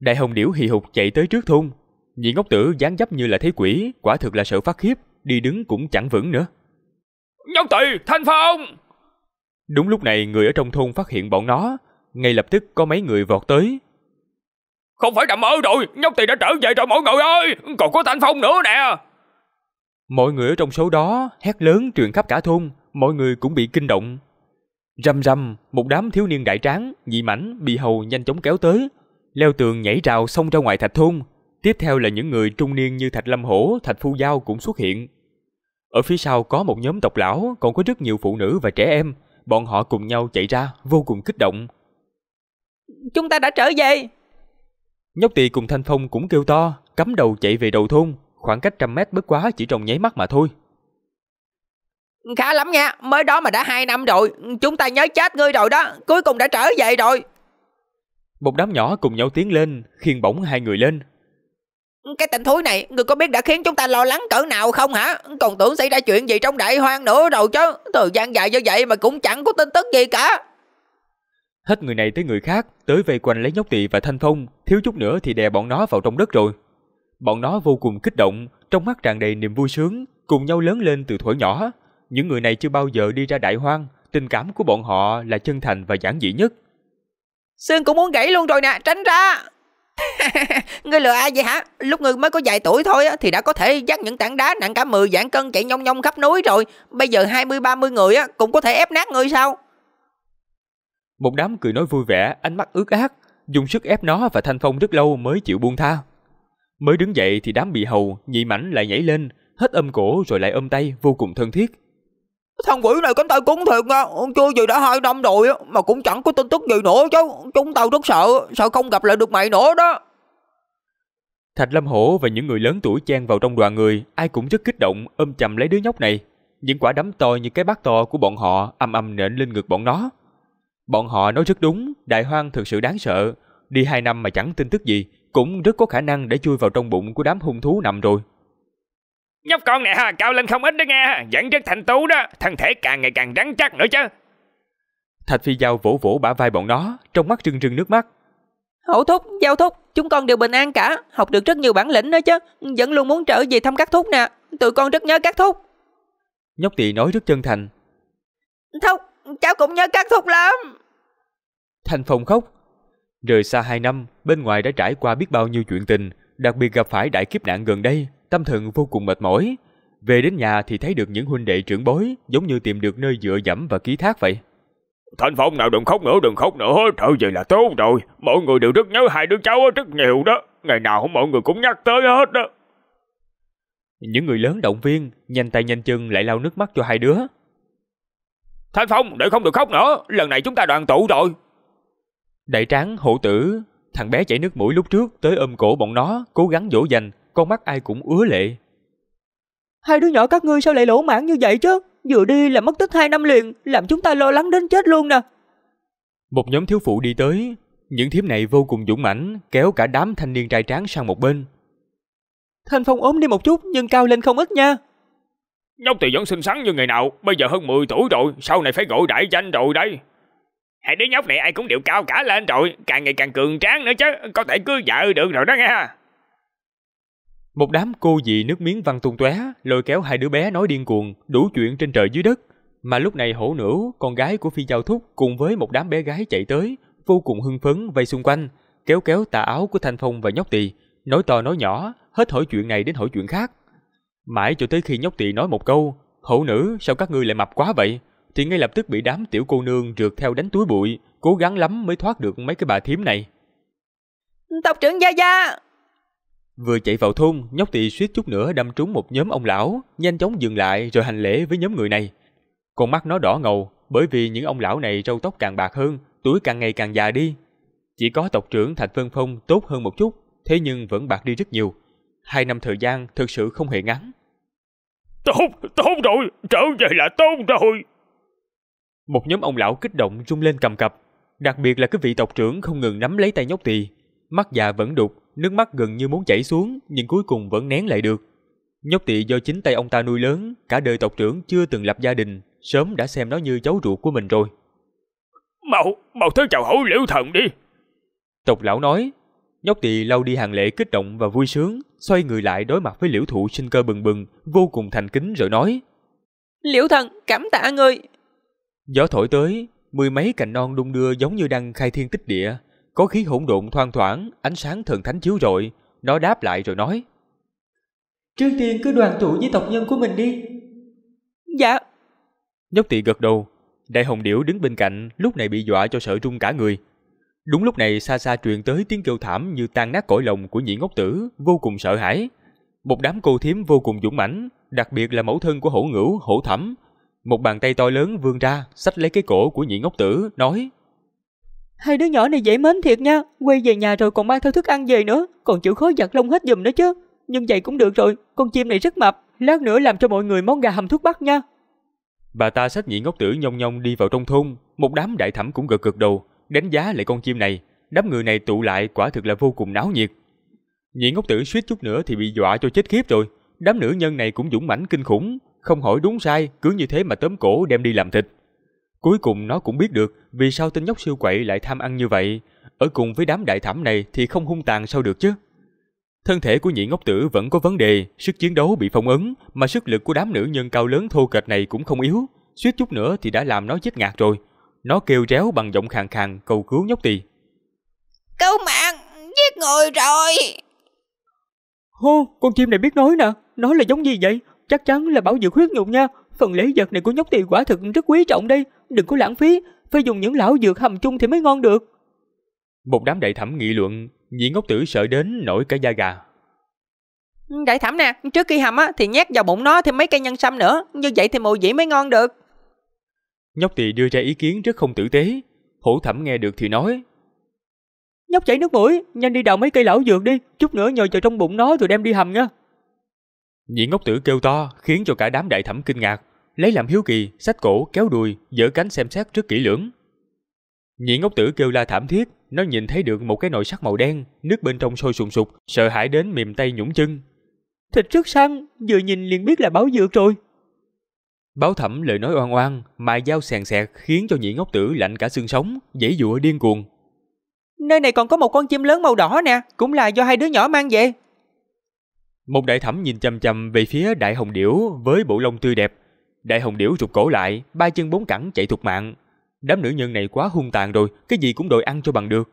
Đại hồng điểu hì hục chạy tới trước thôn. Nhị ngốc tử dáng dấp như là thấy quỷ, quả thực là sợ phát khiếp, đi đứng cũng chẳng vững nữa. Nhóc tỳ, thanh phong! Đúng lúc này người ở trong thôn phát hiện bọn nó, ngay lập tức có mấy người vọt tới. Không phải nằm mơ rồi, nhóc tỳ đã trở về rồi mọi người ơi, còn có thanh phong nữa nè. Mọi người ở trong số đó hét lớn truyền khắp cả thôn, mọi người cũng bị kinh động. Rầm rầm, một đám thiếu niên đại tráng, nhị mảnh, bị hầu nhanh chóng kéo tới, leo tường nhảy rào xông ra ngoài thạch thôn. Tiếp theo là những người trung niên như Thạch Lâm Hổ, Thạch Phu Giao cũng xuất hiện. Ở phía sau có một nhóm tộc lão, còn có rất nhiều phụ nữ và trẻ em. Bọn họ cùng nhau chạy ra, vô cùng kích động. Chúng ta đã trở về! Nhóc tỳ cùng Thanh Phong cũng kêu to, cắm đầu chạy về đầu thôn. Khoảng cách trăm mét bất quá chỉ trong nháy mắt mà thôi. Khá lắm nha, mới đó mà đã hai năm rồi, chúng ta nhớ chết ngươi rồi đó, cuối cùng đã trở về rồi. Một đám nhỏ cùng nhau tiến lên, khiên bổng hai người lên. Cái tình thúi này, người có biết đã khiến chúng ta lo lắng cỡ nào không hả? Còn tưởng xảy ra chuyện gì trong đại hoang nữa rồi chứ. Thời gian dài như vậy mà cũng chẳng có tin tức gì cả. Hết người này tới người khác, tới vây quanh lấy nhóc tỳ và thanh phong, thiếu chút nữa thì đè bọn nó vào trong đất rồi. Bọn nó vô cùng kích động, trong mắt tràn đầy niềm vui sướng, cùng nhau lớn lên từ thuở nhỏ. Những người này chưa bao giờ đi ra đại hoang, tình cảm của bọn họ là chân thành và giản dị nhất. Sương cũng muốn gãy luôn rồi nè, tránh ra. ngươi lừa ai vậy hả? Lúc ngươi mới có vài tuổi thôi á, thì đã có thể dắt những tảng đá nặng cả 10 vạn cân chạy nhông nhông khắp núi rồi. Bây giờ 20-30 người á, cũng có thể ép nát ngươi sao? Một đám cười nói vui vẻ, ánh mắt ướt át, dùng sức ép nó và Thanh Phong rất lâu mới chịu buông tha. Mới đứng dậy thì đám bị hầu, nhị mảnh lại nhảy lên, hết ôm cổ rồi lại ôm tay vô cùng thân thiết. Thằng quỷ này cánh tay cứng thiệt nha Chưa gì đã hai năm rồi Mà cũng chẳng có tin tức gì nữa chứ Chúng tao rất sợ Sợ không gặp lại được mày nữa đó Thạch Lâm Hổ và những người lớn tuổi chen vào trong đoàn người Ai cũng rất kích động ôm chầm lấy đứa nhóc này Những quả đấm to như cái bát to của bọn họ Âm âm nện lên ngực bọn nó Bọn họ nói rất đúng Đại hoang thực sự đáng sợ Đi hai năm mà chẳng tin tức gì Cũng rất có khả năng để chui vào trong bụng của đám hung thú nằm rồi Nhóc con nè ha, cao lên không ít đó nghe, vẫn rất thành tú đó, thân thể càng ngày càng rắn chắc nữa chứ. Thạch Phi Giao vỗ vỗ bả vai bọn nó, trong mắt rưng rưng nước mắt. Hổ thúc, giao thúc, chúng con đều bình an cả, học được rất nhiều bản lĩnh đó chứ, vẫn luôn muốn trở về thăm các thúc nè, tụi con rất nhớ các thúc. Nhóc tỳ nói rất chân thành. Thúc, cháu cũng nhớ các thúc lắm. Thành Phong khóc. Rời xa 2 năm, bên ngoài đã trải qua biết bao nhiêu chuyện tình, đặc biệt gặp phải đại kiếp nạn gần đây, tâm thần vô cùng mệt mỏi. Về đến nhà thì thấy được những huynh đệ trưởng bối giống như tìm được nơi dựa dẫm và ký thác vậy. Thanh Phong nào đừng khóc nữa, đừng khóc nữa, thật vậy là tốt rồi. Mọi người đều rất nhớ hai đứa cháu rất nhiều đó, ngày nào mọi người cũng nhắc tới hết đó. Những người lớn động viên, nhanh tay nhanh chân lại lau nước mắt cho hai đứa. Thanh Phong, để không được khóc nữa, lần này chúng ta đoàn tụ rồi. Đại tráng, hộ tử, thằng bé chảy nước mũi lúc trước tới ôm cổ bọn nó, cố gắng dỗ dành, con mắt ai cũng ứa lệ. Hai đứa nhỏ các ngươi sao lại lỗ mãng như vậy chứ? Vừa đi là mất tích hai năm liền, làm chúng ta lo lắng đến chết luôn nè. Một nhóm thiếu phụ đi tới, những thiếp này vô cùng dũng mãnh, kéo cả đám thanh niên trai tráng sang một bên. Thanh Phong ốm đi một chút nhưng cao lên không ít nha. Nhóc thì vẫn xinh xắn như ngày nào, bây giờ hơn 10 tuổi rồi, sau này phải gọi đại danh rồi đây. hãy đứa nhóc này ai cũng đều cao cả lên rồi, càng ngày càng cường tráng nữa chứ, có thể cưới vợ được rồi đó nghe. Một đám cô dị nước miếng văng tung tóe, lôi kéo hai đứa bé nói điên cuồng, đủ chuyện trên trời dưới đất. Mà lúc này hổ nữ, con gái của phi giao thúc cùng với một đám bé gái chạy tới, vô cùng hưng phấn vây xung quanh, kéo kéo tà áo của Thanh Phong và Nhóc Tỳ, nói to nói nhỏ, hết hỏi chuyện này đến hỏi chuyện khác. Mãi cho tới khi Nhóc Tỳ nói một câu, hổ nữ sao các ngươi lại mập quá vậy? Thì ngay lập tức bị đám tiểu cô nương rượt theo đánh túi bụi, cố gắng lắm mới thoát được mấy cái bà thím này. Tộc trưởng Gia Gia! Vừa chạy vào thôn, nhóc tỳ suýt chút nữa đâm trúng một nhóm ông lão, nhanh chóng dừng lại rồi hành lễ với nhóm người này. Con mắt nó đỏ ngầu, bởi vì những ông lão này râu tóc càng bạc hơn, tuổi càng ngày càng già đi. Chỉ có tộc trưởng Thạch Vân Phong tốt hơn một chút, thế nhưng vẫn bạc đi rất nhiều. Hai năm thời gian thực sự không hề ngắn. Tốt, tốt rồi, trở về là tốt rồi. Một nhóm ông lão kích động rung lên cầm cập, đặc biệt là cái vị tộc trưởng không ngừng nắm lấy tay nhóc tỳ. Mắt già vẫn đục, nước mắt gần như muốn chảy xuống nhưng cuối cùng vẫn nén lại được. Nhóc tị do chính tay ông ta nuôi lớn, cả đời tộc trưởng chưa từng lập gia đình, sớm đã xem nó như cháu ruột của mình rồi. mậu mậu tới chào hữu liễu thần đi. Tộc lão nói, nhóc tỳ lau đi hàng lễ kích động và vui sướng, xoay người lại đối mặt với liễu thụ sinh cơ bừng bừng, vô cùng thành kính rồi nói. Liễu thần, cảm tạ ngươi. Gió thổi tới, mười mấy cành non đung đưa giống như đang khai thiên tích địa, có khí hỗn độn thoang thoảng, ánh sáng thần thánh chiếu rọi, nó đáp lại rồi nói. Trước tiên cứ đoàn tụ với tộc nhân của mình đi. Dạ. Nhóc tỳ gật đầu. Đại hồng điểu đứng bên cạnh, lúc này bị dọa cho sợ run cả người. Đúng lúc này xa xa truyền tới tiếng kêu thảm như tan nát cõi lòng của nhị ngốc tử, vô cùng sợ hãi. Một đám cô thiếm vô cùng dũng mãnh, đặc biệt là mẫu thân của hổ ngửu, hổ thẩm. Một bàn tay to lớn vươn ra, sách lấy cái cổ của nhị ngốc tử, nói Hai đứa nhỏ này dễ mến thiệt nha, quay về nhà rồi còn mang theo thức ăn về nữa, còn chịu khó giặt lông hết giùm nữa chứ. Nhưng vậy cũng được rồi, con chim này rất mập, lát nữa làm cho mọi người món gà hầm thuốc bắc nha. Bà ta xách nhị ngốc tử nhông nhông đi vào trong thôn, một đám đại thẩm cũng gật gật đầu, đánh giá lại con chim này, đám người này tụ lại quả thực là vô cùng náo nhiệt. Nhị ngốc tử suýt chút nữa thì bị dọa cho chết khiếp rồi, đám nữ nhân này cũng dũng mãnh kinh khủng, không hỏi đúng sai, cứ như thế mà tóm cổ đem đi làm thịt. Cuối cùng nó cũng biết được vì sao tên nhóc siêu quậy lại tham ăn như vậy. Ở cùng với đám đại thảm này thì không hung tàn sao được chứ. Thân thể của nhị ngốc tử vẫn có vấn đề, sức chiến đấu bị phong ấn, mà sức lực của đám nữ nhân cao lớn thô kệch này cũng không yếu, suýt chút nữa thì đã làm nó chết ngạt rồi. Nó kêu réo bằng giọng khàn khàn cầu cứu nhóc tỳ. Cứu mạng, giết người rồi. Hô, con chim này biết nói nè, nó là giống gì vậy? Chắc chắn là bảo dược huyết nhục nha, Phần lễ vật này của nhóc tỳ quả thực rất quý trọng đây, đừng có lãng phí, phải dùng những lão dược hầm chung thì mới ngon được. Một đám đại thẩm nghị luận, nhị ngốc tử sợ đến nổi cả da gà. Ừ, đại thẩm nè, trước khi hầm á, thì nhét vào bụng nó thêm mấy cây nhân sâm nữa, như vậy thì mùi vị mới ngon được. Nhóc tỳ đưa ra ý kiến rất không tử tế, hổ thẩm nghe được thì nói. Nhóc chảy nước mũi, nhanh đi đào mấy cây lão dược đi, chút nữa nhồi vào trong bụng nó rồi đem đi hầm nha. Nhị ngốc tử kêu to khiến cho cả đám đại thẩm kinh ngạc lấy làm hiếu kỳ, sách cổ, kéo đuôi, dở cánh xem xét trước kỹ lưỡng. Nhị ngốc tử kêu la thảm thiết, nó nhìn thấy được một cái nồi sắt màu đen, nước bên trong sôi sùng sục, sợ hãi đến mềm tay nhũng chân. Thịt rất săn, vừa nhìn liền biết là báo dược rồi. Báo thẩm lời nói oan oan, mài dao sèn sẹt khiến cho nhị ngốc tử lạnh cả xương sống, dễ dụa điên cuồng. Nơi này còn có một con chim lớn màu đỏ nè, cũng là do hai đứa nhỏ mang về. Một đại thẩm nhìn chằm chằm về phía đại hồng điểu với bộ lông tươi đẹp, Đại hồng điểu rụt cổ lại, ba chân bốn cẳng chạy thục mạng. Đám nữ nhân này quá hung tàn rồi, cái gì cũng đòi ăn cho bằng được.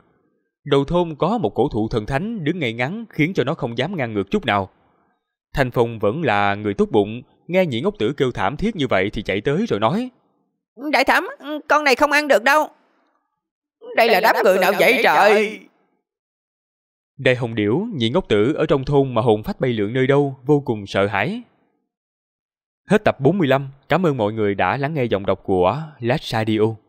Đầu thôn có một cổ thụ thần thánh đứng ngay ngắn khiến cho nó không dám ngang ngược chút nào. Thành Phong vẫn là người tốt bụng, nghe nhị ngốc tử kêu thảm thiết như vậy thì chạy tới rồi nói. Đại thẩm, con này không ăn được đâu. Đây, Đây là đám, đám người nào vậy trời? Đại hồng điểu, nhị ngốc tử ở trong thôn mà hồn phách bay lượn nơi đâu, vô cùng sợ hãi. Hết tập 45, cảm ơn mọi người đã lắng nghe giọng đọc của Last Radio.